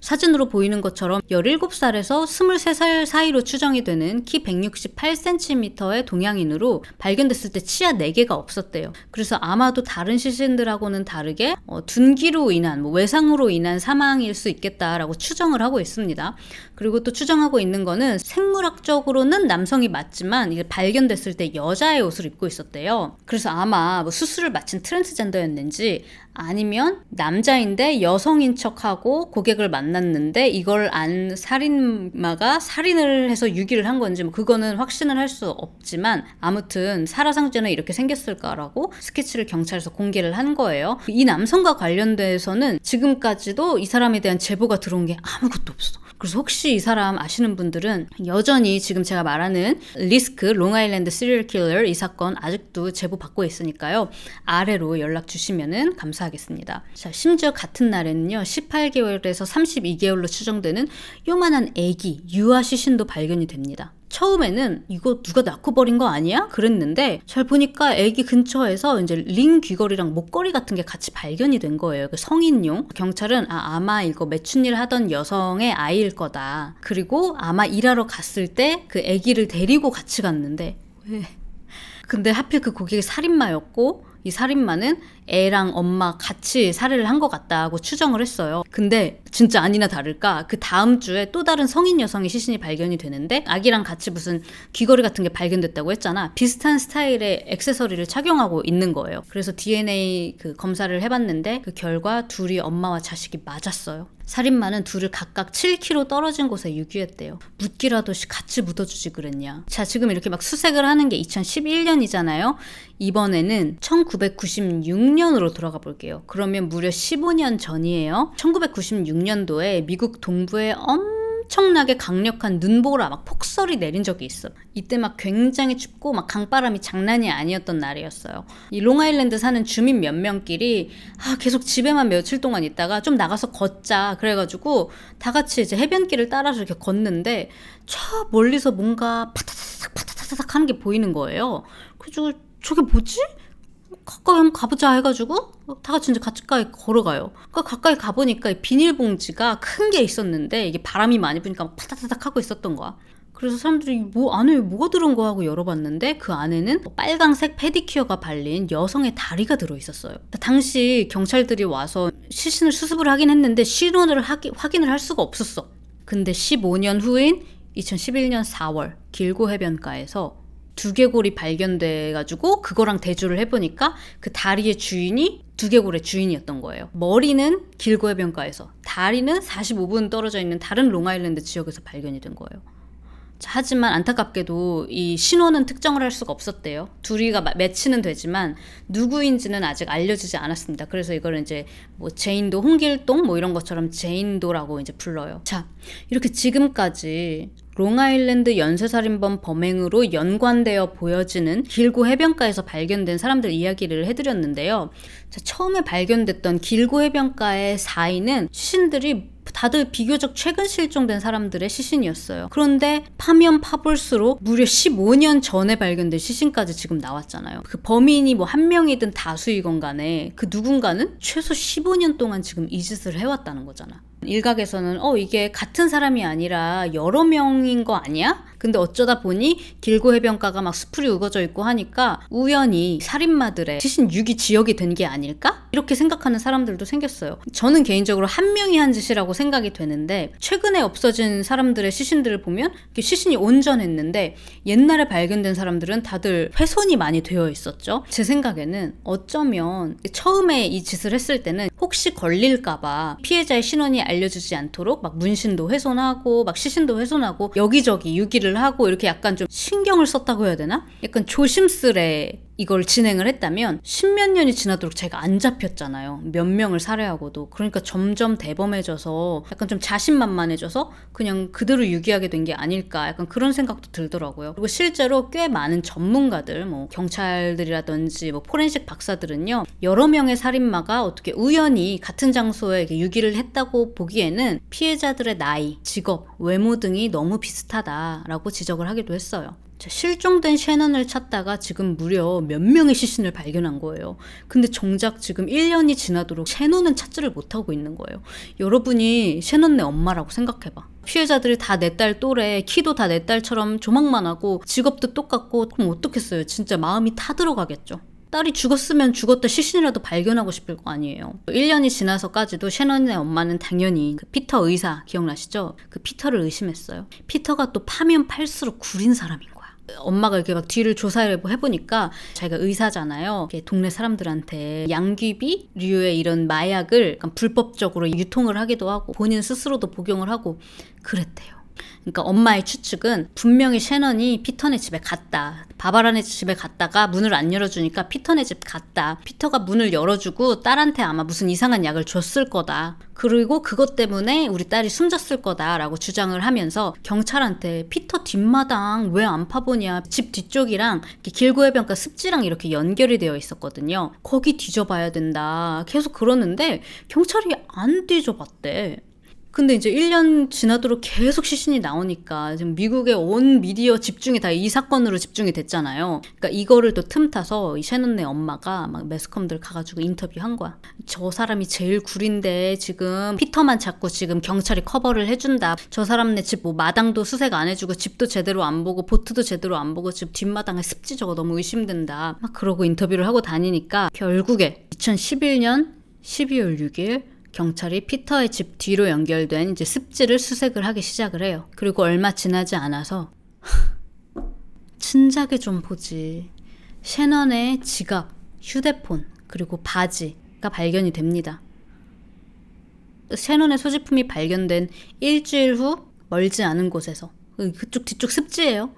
사진으로 보이는 것처럼 17살에서 23살 사이로 추정이 되는 키 168cm의 동양인으로 발견됐을 때 치아 4개가 없었대요. 그래서 아마도 다른 시신들하고는 다르게 어, 둔기로 인한 뭐 외상으로 인한 사망일 수 있겠다라고 추정을 하고 있습니다. 그리고 또 추정하고 있는 거는 생물학적으로는 남성이 맞지만 이게 발견됐을 때 여자의 옷을 입고 있었대요. 그래서 아마 뭐 수술을 마친 트랜스젠더였는지 아니면 남자인데 여성인 척하고 고객을 만났는데 이걸 안 살인마가 살인을 해서 유기를 한 건지 뭐 그거는 확신을 할 수 없지만 아무튼 사라상제는 이렇게 생겼을까라고 스케치를 경찰에서 공개를 한 거예요. 이 남성과 관련돼서는 지금까지도 이 사람에 대한 제보가 들어온 게 아무것도 없어. 그래서 혹시 이 사람 아시는 분들은 여전히 지금 제가 말하는 리스크 롱아일랜드 시리얼 킬러 이 사건 아직도 제보 받고 있으니까요. 아래로 연락 주시면 감사하겠습니다. 자, 심지어 같은 날에는요. 18개월에서 32개월로 추정되는 요만한 아기 유아 시신도 발견이 됩니다. 처음에는 이거 누가 낳고 버린 거 아니야? 그랬는데 잘 보니까 애기 근처에서 이제 링 귀걸이랑 목걸이 같은 게 같이 발견이 된 거예요. 그 성인용. 경찰은 아, 아마 이거 매춘일 하던 여성의 아이일 거다. 그리고 아마 일하러 갔을 때 그 애기를 데리고 같이 갔는데 근데 하필 그 고객이 살인마였고 이 살인마는 애랑 엄마 같이 살해를 한 것 같다고 추정을 했어요. 근데 진짜 아니나 다를까 그 다음 주에 또 다른 성인 여성의 시신이 발견이 되는데 아기랑 같이 무슨 귀걸이 같은 게 발견됐다고 했잖아. 비슷한 스타일의 액세서리를 착용하고 있는 거예요. 그래서 DNA 그 검사를 해봤는데 그 결과 둘이 엄마와 자식이 맞았어요. 살인마는 둘을 각각 7km 떨어진 곳에 유기했대요. 묻기라도 같이 묻어주지 그랬냐. 자, 지금 이렇게 막 수색을 하는 게 2011년이잖아요. 이번에는 1996년 2005년으로 돌아가 볼게요. 그러면 무려 15년 전이에요. 1996년도에 미국 동부에엄 엄청나게 강력한 눈보라 막 폭설이 내린 적이 있어. 이때 막 굉장히 춥고 막 강바람이 장난이 아니었던 날이었어요. 이 롱아일랜드 사는 주민 몇 명끼리 아, 계속 집에만 며칠 동안 있다가 좀 나가서 걷자 그래가지고 다 같이 이제 해변길을 따라서 이렇게 걷는데 저 멀리서 뭔가 파타닥 파타닥 하는 게 보이는 거예요. 그래서 저게 뭐지? 가까이 한번 가보자 해가지고 다 같이 이제 가까이 걸어가요. 그러니까 가까이 가보니까 비닐봉지가 큰 게 있었는데 이게 바람이 많이 부니까 파닥파닥 하고 있었던 거야. 그래서 사람들이 뭐 안에 뭐가 들은 거 하고 열어봤는데 그 안에는 뭐 빨강색 페디큐어가 발린 여성의 다리가 들어있었어요. 그러니까 당시 경찰들이 와서 시신을 수습을 하긴 했는데 실온을 하기, 확인을 할 수가 없었어. 근데 15년 후인 2011년 4월 길고 해변가에서 두개골이 발견돼가지고 그거랑 대조를 해보니까 그 다리의 주인이 두개골의 주인이었던 거예요. 머리는 길고 해변가에서, 다리는 45분 떨어져 있는 다른 롱아일랜드 지역에서 발견이 된 거예요. 하지만 안타깝게도 이 신원은 특정을 할 수가 없었대요. 둘이가 매치는 되지만 누구인지는 아직 알려지지 않았습니다. 그래서 이거를 이제 뭐 제인도 홍길동 뭐 이런 것처럼 제인도라고 이제 불러요. 자, 이렇게 지금까지 롱아일랜드 연쇄살인범 범행으로 연관되어 보여지는 길고 해변가에서 발견된 사람들 이야기를 해드렸는데요. 자, 처음에 발견됐던 길고 해변가의 4인은 시신들이 다들 비교적 최근 실종된 사람들의 시신이었어요. 그런데 파면 파볼수록 무려 15년 전에 발견된 시신까지 지금 나왔잖아요. 그 범인이 뭐 한 명이든 다수이건 간에 그 누군가는 최소 15년 동안 지금 이 짓을 해왔다는 거잖아. 일각에서는 어 이게 같은 사람이 아니라 여러 명인 거 아니야? 근데 어쩌다 보니 길고 해변가가 막 수풀이 우거져 있고 하니까 우연히 살인마들의 시신 유기 지역이 된 게 아닐까? 이렇게 생각하는 사람들도 생겼어요. 저는 개인적으로 한 명이 한 짓이라고 생각이 되는데 최근에 없어진 사람들의 시신들을 보면 시신이 온전했는데 옛날에 발견된 사람들은 다들 훼손이 많이 되어 있었죠. 제 생각에는 어쩌면 처음에 이 짓을 했을 때는 혹시 걸릴까봐 피해자의 신원이 알려지지 않도록 막 문신도 훼손하고 막 시신도 훼손하고 여기저기 유기를 얘기를 하고 이렇게 약간 좀 신경을 썼다고 해야 되나? 약간 조심스레 이걸 진행을 했다면 십몇 년이 지나도록 제가 안 잡혔잖아요. 몇 명을 살해하고도. 그러니까 점점 대범해져서 약간 좀 자신만만해져서 그냥 그대로 유기하게 된 게 아닐까 약간 그런 생각도 들더라고요. 그리고 실제로 꽤 많은 전문가들 뭐 경찰들이라든지 뭐 포렌식 박사들은요. 여러 명의 살인마가 어떻게 우연히 같은 장소에 유기를 했다고 보기에는 피해자들의 나이, 직업, 외모 등이 너무 비슷하다라고 지적을 하기도 했어요. 실종된 셰넌을 찾다가 지금 무려 몇 명의 시신을 발견한 거예요. 근데 정작 지금 1년이 지나도록 셰넌은 찾지를 못하고 있는 거예요. 여러분이 셰넌 네 엄마라고 생각해봐. 피해자들이 다 내 딸 또래, 키도 다 내 딸처럼 조망만 하고 직업도 똑같고 그럼 어떻겠어요? 진짜 마음이 타들어가겠죠. 딸이 죽었으면 죽었다 시신이라도 발견하고 싶을 거 아니에요. 1년이 지나서까지도 셰넌의 엄마는 당연히 그 피터 의사 기억나시죠? 그 피터를 의심했어요. 피터가 또 파면 팔수록 구린 사람인 엄마가 이렇게 막 뒤를 조사 해보니까 자기가 의사잖아요. 동네 사람들한테 양귀비류의 이런 마약을 불법적으로 유통을 하기도 하고 본인 스스로도 복용을 하고 그랬대요. 그러니까 엄마의 추측은 분명히 셰넌이 피터네 집에 갔다. 바바라네 집에 갔다가 문을 안 열어주니까 피터네 집 갔다. 피터가 문을 열어주고 딸한테 아마 무슨 이상한 약을 줬을 거다. 그리고 그것 때문에 우리 딸이 숨졌을 거다라고 주장을 하면서 경찰한테 피터 뒷마당 왜 안 파보냐 집 뒤쪽이랑 길고 해변가 습지랑 이렇게 연결이 되어 있었거든요 거기 뒤져봐야 된다 계속 그러는데 경찰이 안 뒤져봤대 근데 이제 1년 지나도록 계속 시신이 나오니까 지금 미국의 온 미디어 집중이 다 이 사건으로 집중이 됐잖아요. 그러니까 이거를 또 틈타서 이 셰넌네 엄마가 막 매스컴들 가가지고 인터뷰한 거야. 저 사람이 제일 구린데 지금 피터만 찾고 지금 경찰이 커버를 해준다. 저 사람네 집 뭐 마당도 수색 안 해주고 집도 제대로 안 보고 보트도 제대로 안 보고 집 뒷마당에 습지 저거 너무 의심된다. 막 그러고 인터뷰를 하고 다니니까 결국에 2011년 12월 6일 경찰이 피터의 집 뒤로 연결된 이제 습지를 수색을 하기 시작을 해요. 그리고 얼마 지나지 않아서 *laughs* 친작에 좀 보지. 셰넌의 지갑, 휴대폰, 그리고 바지가 발견이 됩니다. 셰넌의 소지품이 발견된 일주일 후 멀지 않은 곳에서 그쪽 뒤쪽 습지예요.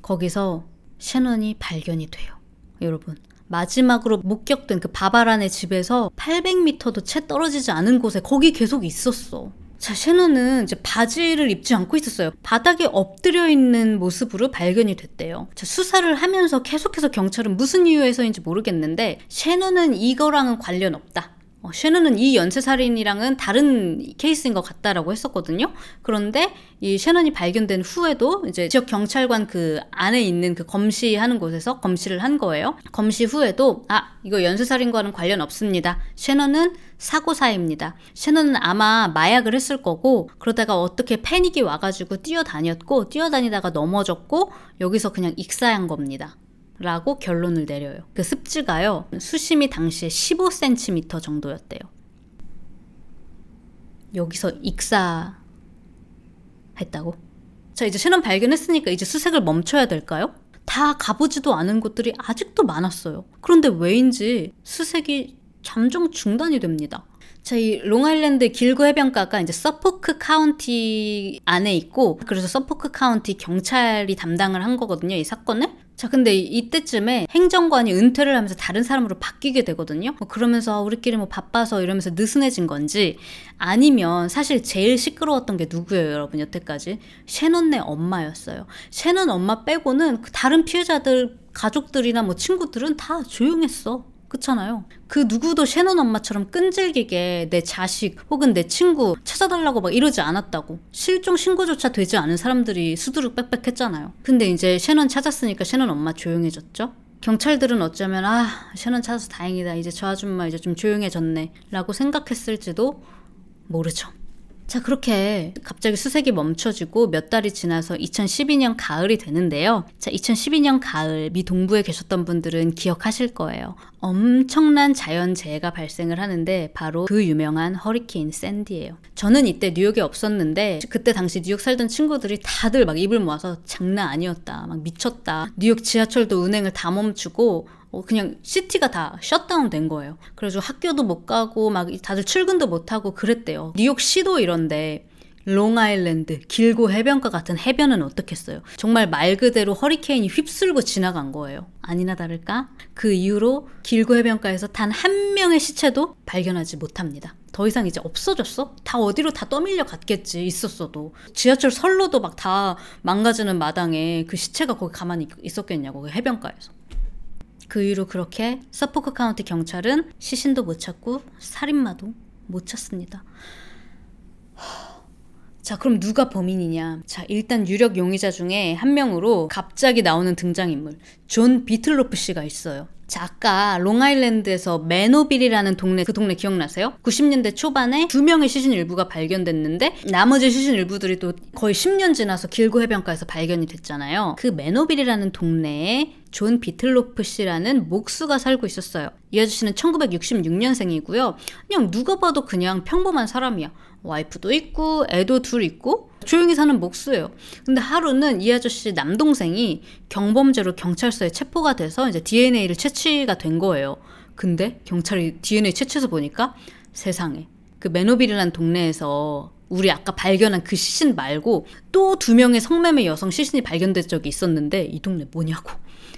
거기서 셰넌이 발견이 돼요. 여러분 마지막으로 목격된 그 바바란의 집에서 800m도 채 떨어지지 않은 곳에 거기 계속 있었어. 자, 셰너는 이제 바지를 입지 않고 있었어요. 바닥에 엎드려 있는 모습으로 발견이 됐대요. 자, 수사를 하면서 계속해서 경찰은 무슨 이유에서인지 모르겠는데 셰너는 이거랑은 관련 없다. 어, 셰너는 이 연쇄살인이랑은 다른 케이스인 것 같다라고 했었거든요. 그런데 이 셰넌이 발견된 후에도 이제 지역 경찰관 그 안에 있는 그 검시하는 곳에서 검시를 한 거예요. 검시 후에도 아 이거 연쇄살인과는 관련 없습니다. 셰넌은 사고사입니다. 셰넌은 아마 마약을 했을 거고 그러다가 어떻게 패닉이 와가지고 뛰어다녔고 뛰어다니다가 넘어졌고 여기서 그냥 익사한 겁니다. 라고 결론을 내려요. 그 습지가요, 수심이 당시에 15cm 정도였대요. 여기서 익사했다고? 자, 이제 신원 발견했으니까 이제 수색을 멈춰야 될까요? 다 가보지도 않은 곳들이 아직도 많았어요. 그런데 왜인지 수색이 잠정 중단이 됩니다. 자, 이 롱아일랜드 길고 해변가가 이제 서포크 카운티 안에 있고, 그래서 서포크 카운티 경찰이 담당을 한 거거든요, 이 사건을. 자, 근데 이때쯤에 행정관이 은퇴를 하면서 다른 사람으로 바뀌게 되거든요. 뭐 그러면서 우리끼리 뭐 바빠서 이러면서 느슨해진 건지 아니면 사실 제일 시끄러웠던 게 누구예요, 여러분 여태까지? 셰넌네 엄마였어요. 셰넌 엄마 빼고는 그 다른 피해자들 가족들이나 뭐 친구들은 다 조용했어. 그렇잖아요. 그 누구도 셰논 엄마처럼 끈질기게 내 자식 혹은 내 친구 찾아달라고 막 이러지 않았다고. 실종 신고조차 되지 않은 사람들이 수두룩 빽빽했잖아요. 근데 이제 셰논 찾았으니까 셰논 엄마 조용해졌죠? 경찰들은 어쩌면 아, 셰논 찾아서 다행이다. 이제 저 아줌마 이제 좀 조용해졌네. 라고 생각했을지도 모르죠. 자, 그렇게 갑자기 수색이 멈춰지고 몇 달이 지나서 2012년 가을이 되는데요. 자, 2012년 가을 미 동부에 계셨던 분들은 기억하실 거예요. 엄청난 자연재해가 발생을 하는데 바로 그 유명한 허리케인 샌디예요. 저는 이때 뉴욕에 없었는데 그때 당시 뉴욕 살던 친구들이 다들 막 입을 모아서 장난 아니었다. 막 미쳤다. 뉴욕 지하철도 운행을 다 멈추고 어, 그냥 시티가 다 셧다운 된 거예요. 그래서 학교도 못 가고 막 다들 출근도 못 하고 그랬대요. 뉴욕시도 이런데 롱아일랜드, 길고 해변가 같은 해변은 어떻겠어요? 정말 말 그대로 허리케인이 휩쓸고 지나간 거예요. 아니나 다를까? 그 이후로 길고 해변가에서 단 한 명의 시체도 발견하지 못합니다. 더 이상 이제 없어졌어? 다 어디로 다 떠밀려 갔겠지, 있었어도. 지하철 선로도 막 다 망가지는 마당에 그 시체가 거기 가만히 있었겠냐고, 그 해변가에서. 그 이후로 그렇게 서포크 카운티 경찰은 시신도 못 찾고 살인마도 못 찾습니다. 자, 그럼 누가 범인이냐? 자, 일단 유력 용의자 중에 한 명으로 갑자기 나오는 등장인물, 존 비틀로프 씨가 있어요. 자, 아까 롱아일랜드에서 매노빌이라는 동네, 그 동네 기억나세요? 90년대 초반에 두 명의 시즌 일부가 발견됐는데 나머지 시즌 일부들이 또 거의 10년 지나서 길고 해변가에서 발견이 됐잖아요. 그 매노빌이라는 동네에 존 비틀로프 씨라는 목수가 살고 있었어요. 이 아저씨는 1966년생이고요. 그냥 누가 봐도 그냥 평범한 사람이야. 와이프도 있고 애도 둘 있고 조용히 사는 목수예요. 근데 하루는 이 아저씨 남동생이 경범죄로 경찰서에 체포가 돼서 이제 DNA를 채취가 된 거예요. 근데 경찰이 DNA 채취해서 보니까 세상에 그 메노빌이라는 동네에서 우리 아까 발견한 그 시신 말고 또 두 명의 성매매 여성 시신이 발견된 적이 있었는데 이 동네 뭐냐고.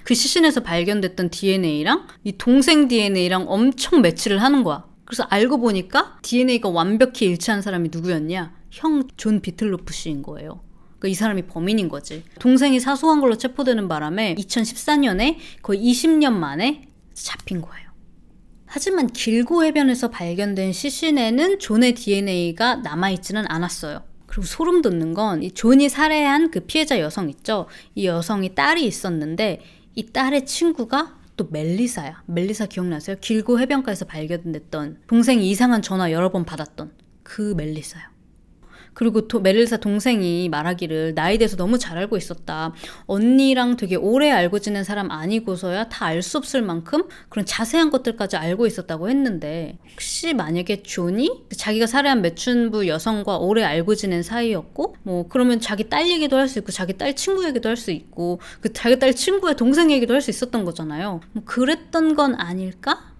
그 시신에서 발견됐던 DNA랑 이 동생 DNA랑 엄청 매치를 하는 거야. 그래서 알고 보니까 DNA가 완벽히 일치한 사람이 누구였냐? 형 존 비틀로프 씨인 거예요. 그러니까 이 사람이 범인인 거지. 동생이 사소한 걸로 체포되는 바람에 2014년에 거의 20년 만에 잡힌 거예요. 하지만 길고 해변에서 발견된 시신에는 존의 DNA가 남아있지는 않았어요. 그리고 소름 돋는 건이 존이 살해한 그 피해자 여성 있죠? 이 여성이 딸이 있었는데 이 딸의 친구가 또 멜리사야. 멜리사 기억나세요? 길고 해변가에서 발견됐던 동생이 이상한 전화 여러 번 받았던 그 멜리사요. 그리고 도, 메릴사 동생이 말하기를 나에 대해서 너무 잘 알고 있었다. 언니랑 되게 오래 알고 지낸 사람 아니고서야 다 알 수 없을 만큼 그런 자세한 것들까지 알고 있었다고 했는데 혹시 만약에 존이 자기가 살해한 매춘부 여성과 오래 알고 지낸 사이였고 뭐 그러면 자기 딸 얘기도 할 수 있고 자기 딸 친구 얘기도 할 수 있고 그 자기 딸 친구의 동생 얘기도 할 수 있었던 거잖아요. 뭐 그랬던 건 아닐까?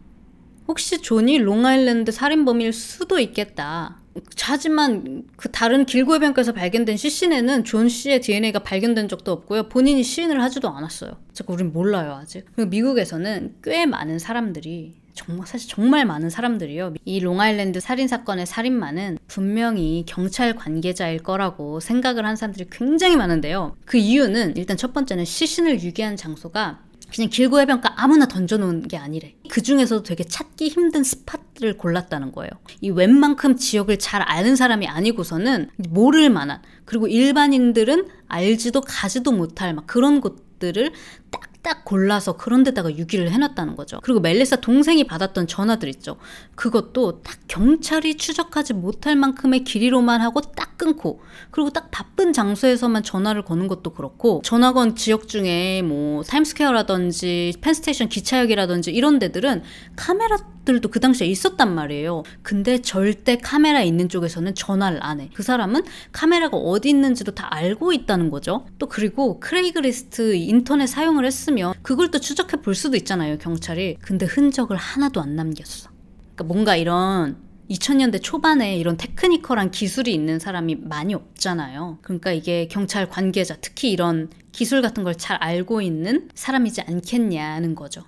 혹시 존이 롱아일랜드 살인범일 수도 있겠다. 하지만 그 다른 길고 해변께서 발견된 시신에는 존 씨의 DNA가 발견된 적도 없고요. 본인이 시인을 하지도 않았어요. 자꾸 우린 몰라요, 아직. 그리고 미국에서는 꽤 많은 사람들이 정말 사실 정말 많은 사람들이요. 이 롱아일랜드 살인 사건의 살인마는 분명히 경찰 관계자일 거라고 생각을 한 사람들이 굉장히 많은데요. 그 이유는 일단 첫 번째는 시신을 유기한 장소가 그냥 길고 해변가 아무나 던져놓은 게 아니래. 그 중에서도 되게 찾기 힘든 스팟을 골랐다는 거예요. 이 웬만큼 지역을 잘 아는 사람이 아니고서는 모를 만한 그리고 일반인들은 알지도 가지도 못할 막 그런 곳들을 딱딱 골라서 그런 데다가 유기를 해놨다는 거죠. 그리고 멜리사 동생이 받았던 전화들 있죠. 그것도 딱 경찰이 추적하지 못할 만큼의 길이로만 하고 딱 끊고 그리고 딱 바쁜 장소에서만 전화를 거는 것도 그렇고 전화 건 지역 중에 뭐 타임스퀘어라든지 펜스테이션 기차역이라든지 이런 데들은 카메라들도 그 당시에 있었단 말이에요. 근데 절대 카메라 있는 쪽에서는 전화를 안 해. 그 사람은 카메라가 어디 있는지도 다 알고 있다는 거죠. 또 그리고 크레이그리스트 인터넷 사용을 했으면 했으면 그걸 또 추적해 볼 수도 있잖아요, 경찰이. 근데 흔적을 하나도 안 남겼어. 그러니까 뭔가 이런 2000년대 초반에 이런 테크니컬한 기술이 있는 사람이 많이 없잖아요. 그러니까 이게 경찰 관계자, 특히 이런 기술 같은 걸 잘 알고 있는 사람이지 않겠냐는 거죠.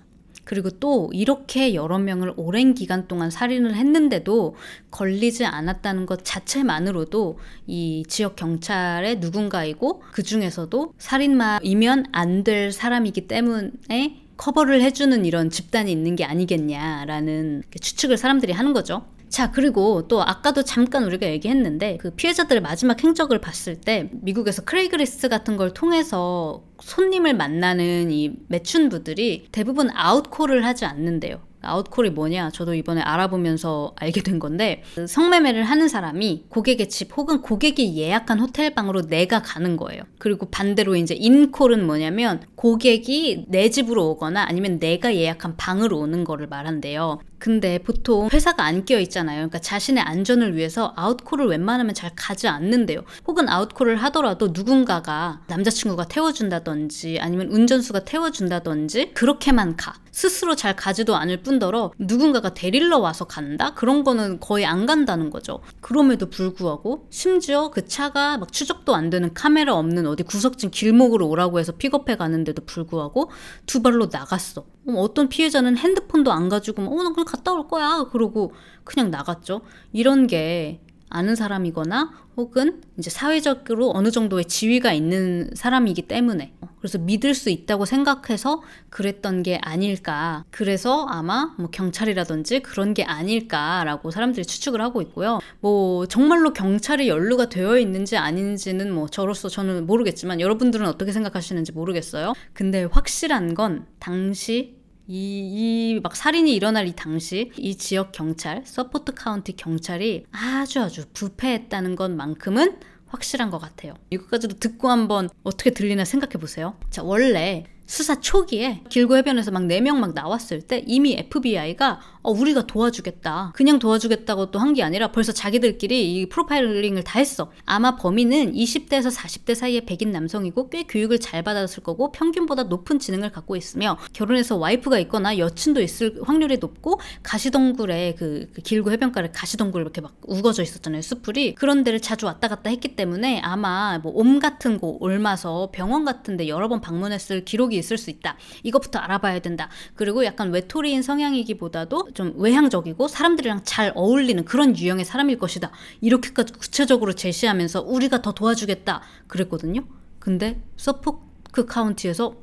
그리고 또 이렇게 여러 명을 오랜 기간 동안 살인을 했는데도 걸리지 않았다는 것 자체만으로도 이 지역 경찰의 누군가이고 그 중에서도 살인마이면 안 될 사람이기 때문에 커버를 해주는 이런 집단이 있는 게 아니겠냐라는 추측을 사람들이 하는 거죠. 자, 그리고 또 아까도 잠깐 우리가 얘기했는데 그 피해자들의 마지막 행적을 봤을 때 미국에서 크레이그리스 같은 걸 통해서 손님을 만나는 이 매춘부들이 대부분 아웃콜을 하지 않는데요. 아웃콜이 뭐냐 저도 이번에 알아보면서 알게 된 건데 그 성매매를 하는 사람이 고객의 집 혹은 고객이 예약한 호텔방으로 내가 가는 거예요 그리고 반대로 이제 인콜은 뭐냐면 고객이 내 집으로 오거나 아니면 내가 예약한 방으로 오는 거를 말한대요 근데 보통 회사가 안 끼어 있잖아요 그러니까 자신의 안전을 위해서 아웃콜을 웬만하면 잘 가지 않는데요 혹은 아웃콜을 하더라도 누군가가 남자친구가 태워준다던 태워준다든지 아니면 운전수가 태워준다든지 그렇게만 가. 스스로 잘 가지도 않을 뿐더러 누군가가 데릴러 와서 간다? 그런 거는 거의 안 간다는 거죠. 그럼에도 불구하고 심지어 그 차가 막 추적도 안 되는 카메라 없는 어디 구석진 길목으로 오라고 해서 픽업해 가는데도 불구하고 두 발로 나갔어. 어떤 피해자는 핸드폰도 안 가지고 어, 나 그냥 갔다 올 거야. 그러고 그냥 나갔죠. 이런 게 아는 사람이거나 혹은 이제 사회적으로 어느 정도의 지위가 있는 사람이기 때문에 어, 그래서 믿을 수 있다고 생각해서 그랬던 게 아닐까. 그래서 아마 뭐 경찰이라든지 그런 게 아닐까라고 사람들이 추측을 하고 있고요. 뭐 정말로 경찰이 연루가 되어 있는지 아닌지는 뭐 저로서 저는 모르겠지만 여러분들은 어떻게 생각하시는지 모르겠어요. 근데 확실한 건 당시 이, 이막 살인이 일어날 이 당시 이 지역 경찰, 서포트 카운티 경찰이 아주 아주 부패했다는 것만큼은 확실한 것 같아요. 이것까지도 듣고 한번 어떻게 들리나 생각해 보세요. 자, 원래 수사 초기에 길고 해변에서 막 4명 막 나왔을 때 이미 FBI가 어, 우리가 도와주겠다. 그냥 도와주겠다고 또 한 게 아니라 벌써 자기들끼리 이 프로파일링을 다 했어. 아마 범인은 20대에서 40대 사이의 백인 남성이고 꽤 교육을 잘 받았을 거고 평균보다 높은 지능을 갖고 있으며 결혼해서 와이프가 있거나 여친도 있을 확률이 높고 가시덩굴에 그, 그 길고 해변가를 가시덩굴 이렇게 막 우거져 있었잖아요. 숲풀이 그런 데를 자주 왔다 갔다 했기 때문에 아마 뭐 옴 같은 곳 올마서 병원 같은 데 여러 번 방문했을 기록이 있을 수 있다. 이것부터 알아봐야 된다. 그리고 약간 외톨이인 성향이기보다도 좀 외향적이고 사람들이랑 잘 어울리는 그런 유형의 사람일 것이다. 이렇게까지 구체적으로 제시하면서 우리가 더 도와주겠다. 그랬거든요. 근데 서포크 그 카운티에서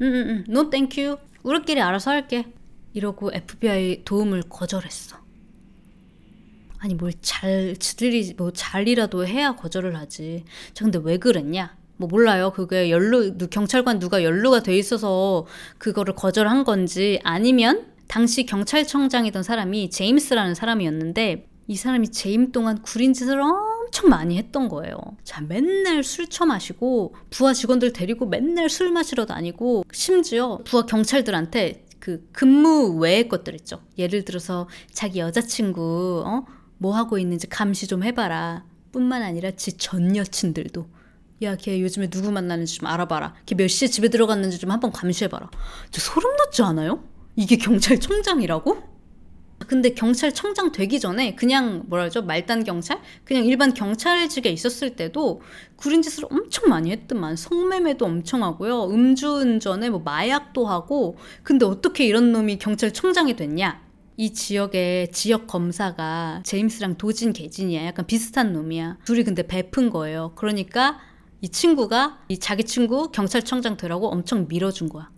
응응응, 노 땡큐 우리끼리 알아서 할게. 이러고 FBI 도움을 거절했어. 아니 뭘 잘 지들이 뭐 잘이라도 해야 거절을 하지. 저 근데 왜 그랬냐? 뭐 몰라요. 그게 연루 그 경찰관 누가 연루가 돼 있어서 그거를 거절한 건지 아니면 당시 경찰청장이던 사람이 제임스라는 사람이었는데 이 사람이 재임 동안 구린 짓을 엄청 많이 했던 거예요. 자, 맨날 술 처마시고 부하 직원들 데리고 맨날 술 마시러 다니고 심지어 부하 경찰들한테 그 근무 외의 것들 있죠. 예를 들어서 자기 여자친구 어? 뭐 하고 있는지 감시 좀 해봐라. 뿐만 아니라 지 전 여친들도 야, 걔 요즘에 누구 만나는지 좀 알아봐라. 걔 몇 시에 집에 들어갔는지 좀 한번 감시해봐라. 저 소름 돋지 않아요? 이게 경찰청장이라고? 근데 경찰청장 되기 전에 그냥 뭐라 하죠? 말단 경찰? 그냥 일반 경찰직에 있었을 때도 구린 짓을 엄청 많이 했더만 성매매도 엄청 하고요. 음주운전에 뭐 마약도 하고 근데 어떻게 이런 놈이 경찰청장이 됐냐? 이 지역의 지역 검사가 제임스랑 도진 개진이야. 약간 비슷한 놈이야. 둘이 근데 베푼 거예요. 그러니까 이 친구가 이 자기 친구 경찰청장 되라고 엄청 밀어준 거야.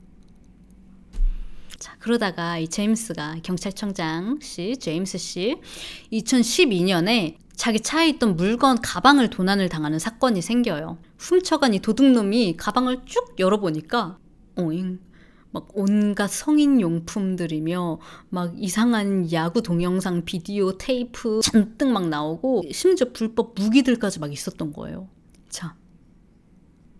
자, 그러다가 이 제임스가 경찰청장 씨, 제임스 씨 2012년에 자기 차에 있던 물건 가방을 도난을 당하는 사건이 생겨요. 훔쳐간 이 도둑놈이 가방을 쭉 열어보니까 오잉 막 온갖 성인 용품들이며 막 이상한 야구 동영상 비디오 테이프 잔뜩 막 나오고 심지어 불법 무기들까지 막 있었던 거예요. 자,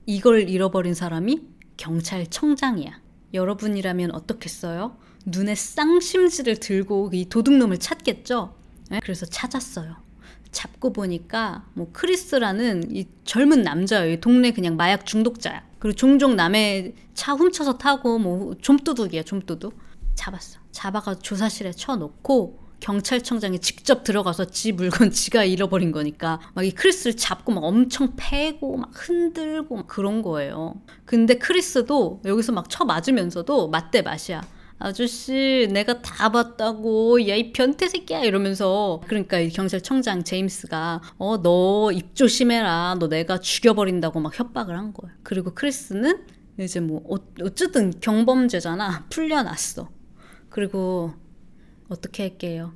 이걸 잃어버린 사람이 경찰청장이야. 여러분이라면 어떻겠어요? 눈에 쌍심지를 들고 이 도둑놈을 찾겠죠? 네? 그래서 찾았어요. 잡고 보니까 뭐 크리스라는 이 젊은 남자예요. 이 동네 그냥 마약 중독자야. 그리고 종종 남의 차 훔쳐서 타고 뭐 좀도둑이야, 좀도둑. 잡았어. 잡아가 조사실에 쳐놓고 경찰청장이 직접 들어가서 지 물건 *laughs* 지가 잃어버린 거니까 막 이 크리스를 잡고 막 엄청 패고 막 흔들고 막 그런 거예요. 근데 크리스도 여기서 막 쳐 맞으면서도 맞대 맛이야. 아저씨 내가 다 봤다고 야 이 변태 새끼야 이러면서 그러니까 이 경찰청장 제임스가 어 너 입 조심해라 너 내가 죽여버린다고 막 협박을 한 거야 그리고 크리스는 이제 뭐 어, 어쨌든 경범죄잖아 풀려났어 그리고 어떻게 할게요?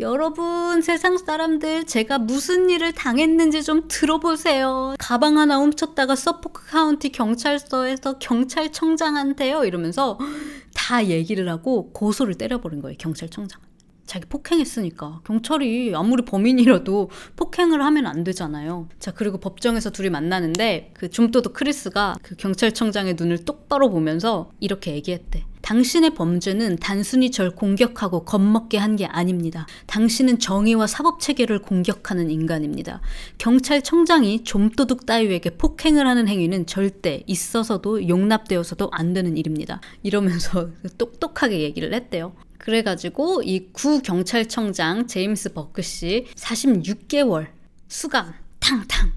여러분, 세상 사람들, 제가 무슨 일을 당했는지 좀 들어보세요. 가방 하나 훔쳤다가 서포크 카운티 경찰서에서 경찰청장한테요. 이러면서 *gasps* 다 얘기를 하고 고소를 때려버린 거예요, 경찰청장. 자기 폭행했으니까 경찰이 아무리 범인이라도 폭행을 하면 안 되잖아요. 자 그리고 법정에서 둘이 만나는데 그 줌도도 크리스가 그 경찰청장의 눈을 똑바로 보면서 이렇게 얘기했대. 당신의 범죄는 단순히 절 공격하고 겁먹게 한 게 아닙니다. 당신은 정의와 사법 체계를 공격하는 인간입니다. 경찰청장이 좀도둑 따위에게 폭행을 하는 행위는 절대 있어서도 용납되어서도 안 되는 일입니다. 이러면서 *laughs* 똑똑하게 얘기를 했대요. 그래가지고 이 구 경찰청장 제임스 버크 씨 46개월 수감 탕탕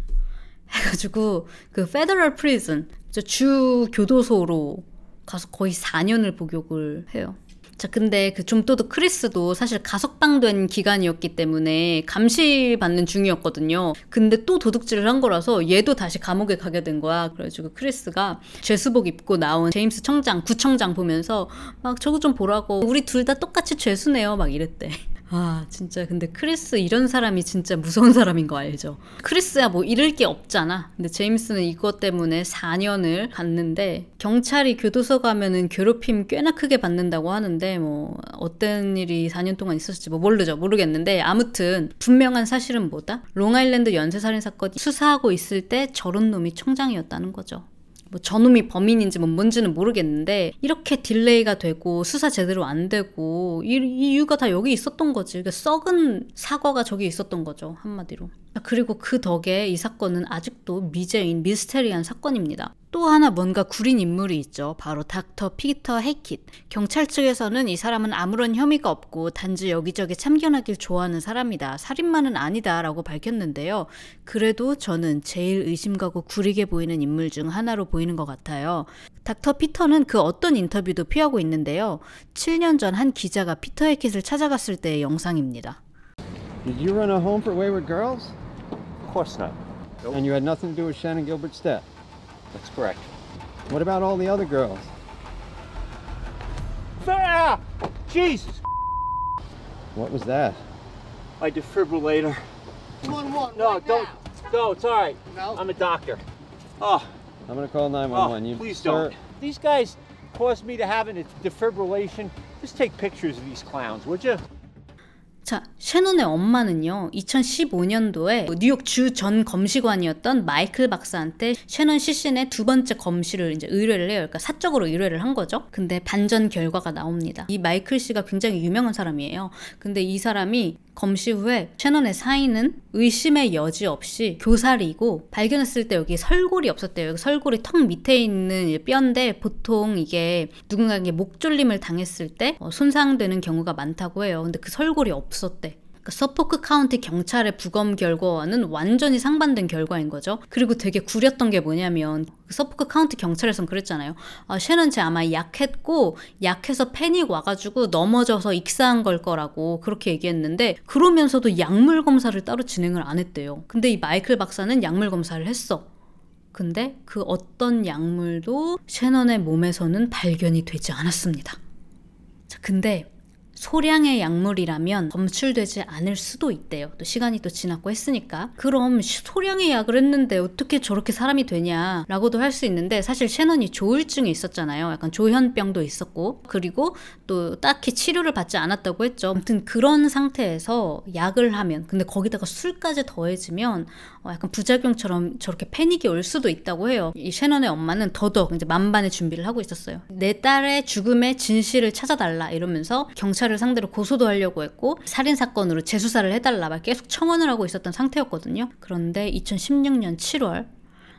해가지고 그 페더럴 프리즌 주 교도소로 가서 거의 4년을 복역을 해요. 자, 근데 그 좀도드 크리스도 사실 가석방된 기간이었기 때문에 감시받는 중이었거든요. 근데 또 도둑질을 한 거라서 얘도 다시 감옥에 가게 된 거야. 그래가지고 크리스가 죄수복 입고 나온 제임스 청장, 구청장 보면서 막 저거 좀 보라고 우리 둘 다 똑같이 죄수네요. 막 이랬대. 아 진짜 근데 크리스 이런 사람이 진짜 무서운 사람인 거 알죠? 크리스야 뭐 잃을 게 없잖아. 근데 제임스는 이것 때문에 4년을 갔는데 경찰이 교도소 가면은 괴롭힘 꽤나 크게 받는다고 하는데 뭐 어떤 일이 4년 동안 있었을지 뭐 모르죠 모르겠는데 아무튼 분명한 사실은 뭐다? 롱아일랜드 연쇄살인 사건 수사하고 있을 때 저런 놈이 총장이었다는 거죠. 뭐 전우미 범인인지 뭐 뭔지는 모르겠는데 이렇게 딜레이가 되고 수사 제대로 안 되고 이, 이유가 다 여기 있었던 거지. 그러니까 썩은 사과가 저기 있었던 거죠 한마디로. 그리고 그 덕에 이 사건은 아직도 미제인 미스테리한 사건입니다. 또 하나 뭔가 구린 인물이 있죠. 바로 닥터 피터 헤킷. 경찰 측에서는 이 사람은 아무런 혐의가 없고 단지 여기저기 참견하길 좋아하는 사람이다. 살인마는 아니다라고 밝혔는데요. 그래도 저는 제일 의심가고 구리게 보이는 인물 중 하나로 보이는 것 같아요. 닥터 피터는 그 어떤 인터뷰도 피하고 있는데요. 7년 전 한 기자가 피터 헤킷을 찾아갔을 때의 영상입니다. Did you run a home for wayward girls? course not. Nope. And you had nothing to do with Shannon Gilbert's death? That's correct. What about all the other girls? Ah! Jesus! What was that? My defibrillator. One one. No, right don't. Now. No, it's all right. No. I'm a doctor. Oh. I'm gonna call 911. Oh, you please don't. These guys caused me to have a defibrillation. Just take pictures of these clowns, would you? 자, 셰논의 엄마는요, 2015년도에 뭐 뉴욕 주 전 검시관이었던 마이클 박사한테 셰논 시신의 두 번째 검시를 이제 의뢰를 해요. 그러니까 사적으로 의뢰를 한 거죠. 근데 반전 결과가 나옵니다. 이 마이클 씨가 굉장히 유명한 사람이에요. 근데 이 사람이 검시 후에 채널의 사인은 의심의 여지 없이 교살이고 발견했을 때 여기 설골이 없었대요. 여기 설골이 턱 밑에 있는 뼈인데 보통 이게 누군가에게 목졸림을 당했을 때 어, 손상되는 경우가 많다고 해요. 근데 그 설골이 없었대. 그러니까 서포크 카운티 경찰의 부검 결과와는 완전히 상반된 결과인 거죠. 그리고 되게 구렸던 게 뭐냐면 그 서포크 카운티 경찰에선 그랬잖아요. 아, 쉐는 쟤 아마 약했고 약해서 패닉 와가지고 넘어져서 익사한 걸 거라고 그렇게 얘기했는데 그러면서도 약물 검사를 따로 진행을 안 했대요. 근데 이 마이클 박사는 약물 검사를 했어. 근데 그 어떤 약물도 쉐넌의 몸에서는 발견이 되지 않았습니다. 자, 근데 소량의 약물이라면 검출되지 않을 수도 있대요. 또 시간이 또 지났고 했으니까. 그럼 소량의 약을 했는데 어떻게 저렇게 사람이 되냐라고도 할 수 있는데 사실 셰넌이 조울증이 있었잖아요. 약간 조현병도 있었고 그리고 또 딱히 치료를 받지 않았다고 했죠. 아무튼 그런 상태에서 약을 하면 근데 거기다가 술까지 더해지면 어, 약간 부작용처럼 저렇게 패닉이 올 수도 있다고 해요. 이 셰넌의 엄마는 더더욱 이제 만반의 준비를 하고 있었어요. 내 딸의 죽음의 진실을 찾아달라 이러면서 경찰 검사를 상대로 고소도 하려고 했고 살인 사건으로 재수사를 해달라 막 계속 청원을 하고 있었던 상태였거든요. 그런데 2016년 7월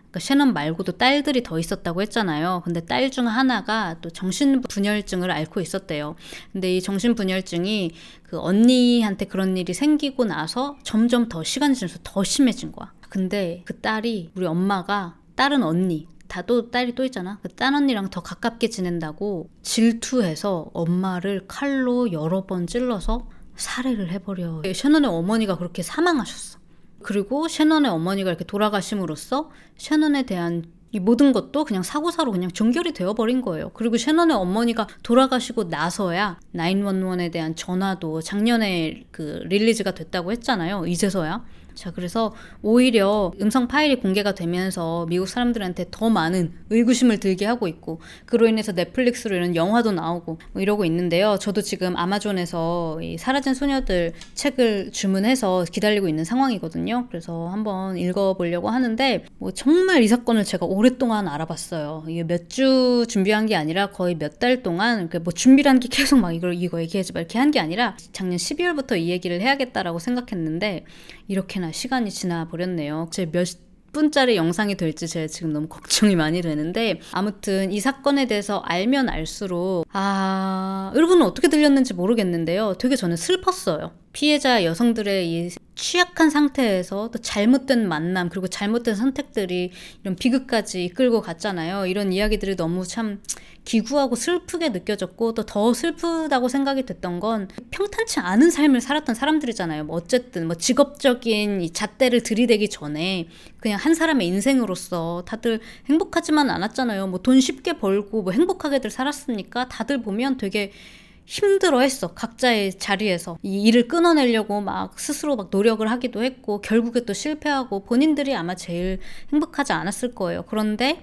그러니까 셰넌 말고도 딸들이 더 있었다고 했잖아요. 근데 딸 중 하나가 또 정신분열증을 앓고 있었대요. 근데 이 정신분열증이 그 언니한테 그런 일이 생기고 나서 점점 더 시간이 지나서 더 심해진 거야. 근데 그 딸이 우리 엄마가 딸은 언니, 다또 딸이 또 있잖아. 그딴 언니랑 더 가깝게 지낸다고 질투해서 엄마를 칼로 여러 번 찔러서 살해를 해버려. 셰넌의 어머니가 그렇게 사망하셨어. 그리고 셰넌의 어머니가 이렇게 돌아가심으로써 셰넌에 대한 이 모든 것도 그냥 사고사로 그냥 종결이 되어버린 거예요. 그리고 셰넌의 어머니가 돌아가시고 나서야 911에 대한 전화도 작년에 그 릴리즈가 됐다고 했잖아요. 이제서야. 자, 그래서 오히려 음성 파일이 공개가 되면서 미국 사람들한테 더 많은 의구심을 들게 하고 있고, 그로 인해서 넷플릭스로 이런 영화도 나오고 뭐 이러고 있는데요. 저도 지금 아마존에서 사라진 소녀들 책을 주문해서 기다리고 있는 상황이거든요. 그래서 한번 읽어보려고 하는데, 뭐 정말 이 사건을 제가 오랫동안 알아봤어요. 이게 몇 주 준비한 게 아니라 거의 몇 달 동안 그 뭐 준비란 게 계속 막 이걸 이거 얘기하지 말 이렇게 한 게 아니라 작년 12월부터 이 얘기를 해야겠다라고 생각했는데 이렇게나 시간이 지나 버렸네요. 제 몇 분짜리 영상이 될지 제가 지금 너무 걱정이 많이 되는데 아무튼 이 사건에 대해서 알면 알수록 아 여러분은 어떻게 들렸는지 모르겠는데요 되게 저는 슬펐어요 피해자 여성들의 이 취약한 상태에서 또 잘못된 만남 그리고 잘못된 선택들이 이런 비극까지 이끌고 갔잖아요. 이런 이야기들이 너무 참 기구하고 슬프게 느껴졌고 또 더 슬프다고 생각이 됐던 건 평탄치 않은 삶을 살았던 사람들이잖아요. 뭐 어쨌든 뭐 직업적인 이 잣대를 들이대기 전에 그냥 한 사람의 인생으로서 다들 행복하지만 않았잖아요. 뭐 돈 쉽게 벌고 뭐 행복하게들 살았으니까 다들 보면 되게 힘들어했어. 각자의 자리에서 이 일을 끊어내려고 막 스스로 막 노력을 하기도 했고 결국에 또 실패하고 본인들이 아마 제일 행복하지 않았을 거예요. 그런데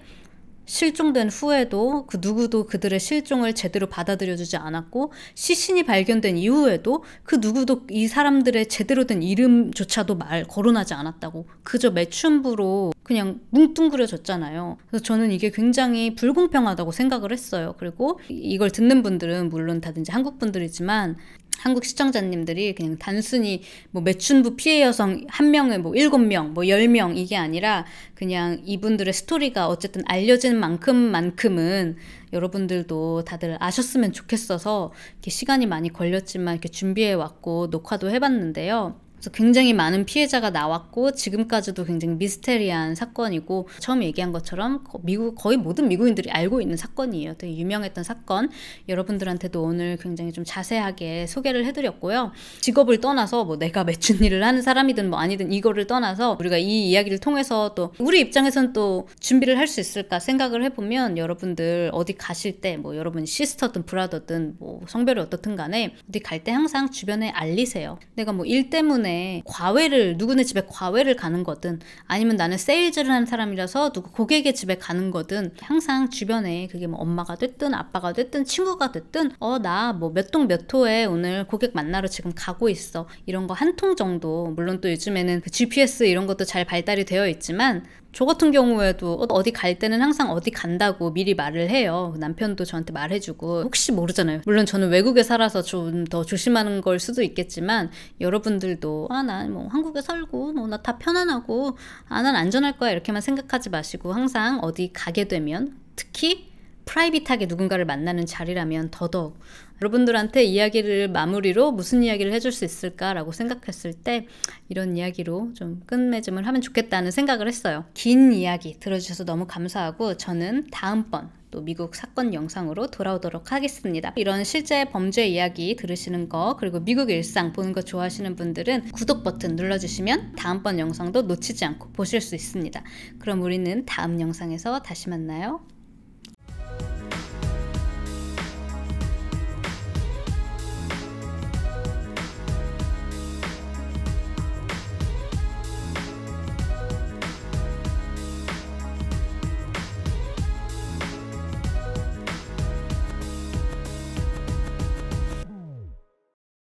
실종된 후에도 그 누구도 그들의 실종을 제대로 받아들여주지 않았고 시신이 발견된 이후에도 그 누구도 이 사람들의 제대로 된 이름조차도 말 거론하지 않았다고 그저 매춘부로 그냥 뭉뚱그려졌잖아요. 그래서 저는 이게 굉장히 불공평하다고 생각을 했어요. 그리고 이걸 듣는 분들은 물론 다든지 한국 분들이지만 한국 시청자님들이 그냥 단순히 뭐 매춘부 피해 여성 한 명에 뭐 일곱 명, 뭐 열 명 이게 아니라 그냥 이분들의 스토리가 어쨌든 알려진 만큼만큼은 여러분들도 다들 아셨으면 좋겠어서 이렇게 시간이 많이 걸렸지만 이렇게 준비해 왔고 녹화도 해봤는데요. 그래서 굉장히 많은 피해자가 나왔고 지금까지도 굉장히 미스테리한 사건이고 처음 얘기한 것처럼 미국 거의 모든 미국인들이 알고 있는 사건이에요. 되게 유명했던 사건. 여러분들한테도 오늘 굉장히 좀 자세하게 소개를 해드렸고요. 직업을 떠나서 뭐 내가 맺춘 일을 하는 사람이든 뭐 아니든 이거를 떠나서 우리가 이 이야기를 통해서 또 우리 입장에선 또 준비를 할 수 있을까 생각을 해보면 여러분들 어디 가실 때 뭐 여러분 시스터든 브라더든 뭐 성별이 어떻든 간에 어디 갈 때 항상 주변에 알리세요. 내가 뭐 일 때문에 때문에 과외를 누구네 집에 과외를 가는 거든 아니면 나는 세일즈를 하는 사람이라서 누구 고객의 집에 가는 거든 항상 주변에 그게 뭐 엄마가 됐든 아빠가 됐든 친구가 됐든 어 나 뭐 몇 동 몇 호에 오늘 고객 만나러 지금 가고 있어 이런 거 한 통 정도 물론 또 요즘에는 그 GPS 이런 것도 잘 발달이 되어 있지만 저 같은 경우에도 어, 어디 갈 때는 항상 어디 간다고 미리 말을 해요. 남편도 저한테 말해주고 혹시 모르잖아요. 물론 저는 외국에 살아서 좀 더 조심하는 걸 수도 있겠지만 여러분들도 아난 뭐 한국에 살고 뭐 나 다 편안하고 아난 안전할 거야 이렇게만 생각하지 마시고 항상 어디 가게 되면 특히 프라이빗하게 누군가를 만나는 자리라면 더더욱 여러분들한테 이야기를 마무리로 무슨 이야기를 해줄 수 있을까라고 생각했을 때 이런 이야기로 좀 끝맺음을 하면 좋겠다는 생각을 했어요. 긴 이야기 들어주셔서 너무 감사하고 저는 다음번 또 미국 사건 영상으로 돌아오도록 하겠습니다. 이런 실제 범죄 이야기 들으시는 거 그리고 미국 일상 보는 거 좋아하시는 분들은 구독 버튼 눌러주시면 다음번 영상도 놓치지 않고 보실 수 있습니다. 그럼 우리는 다음 영상에서 다시 만나요.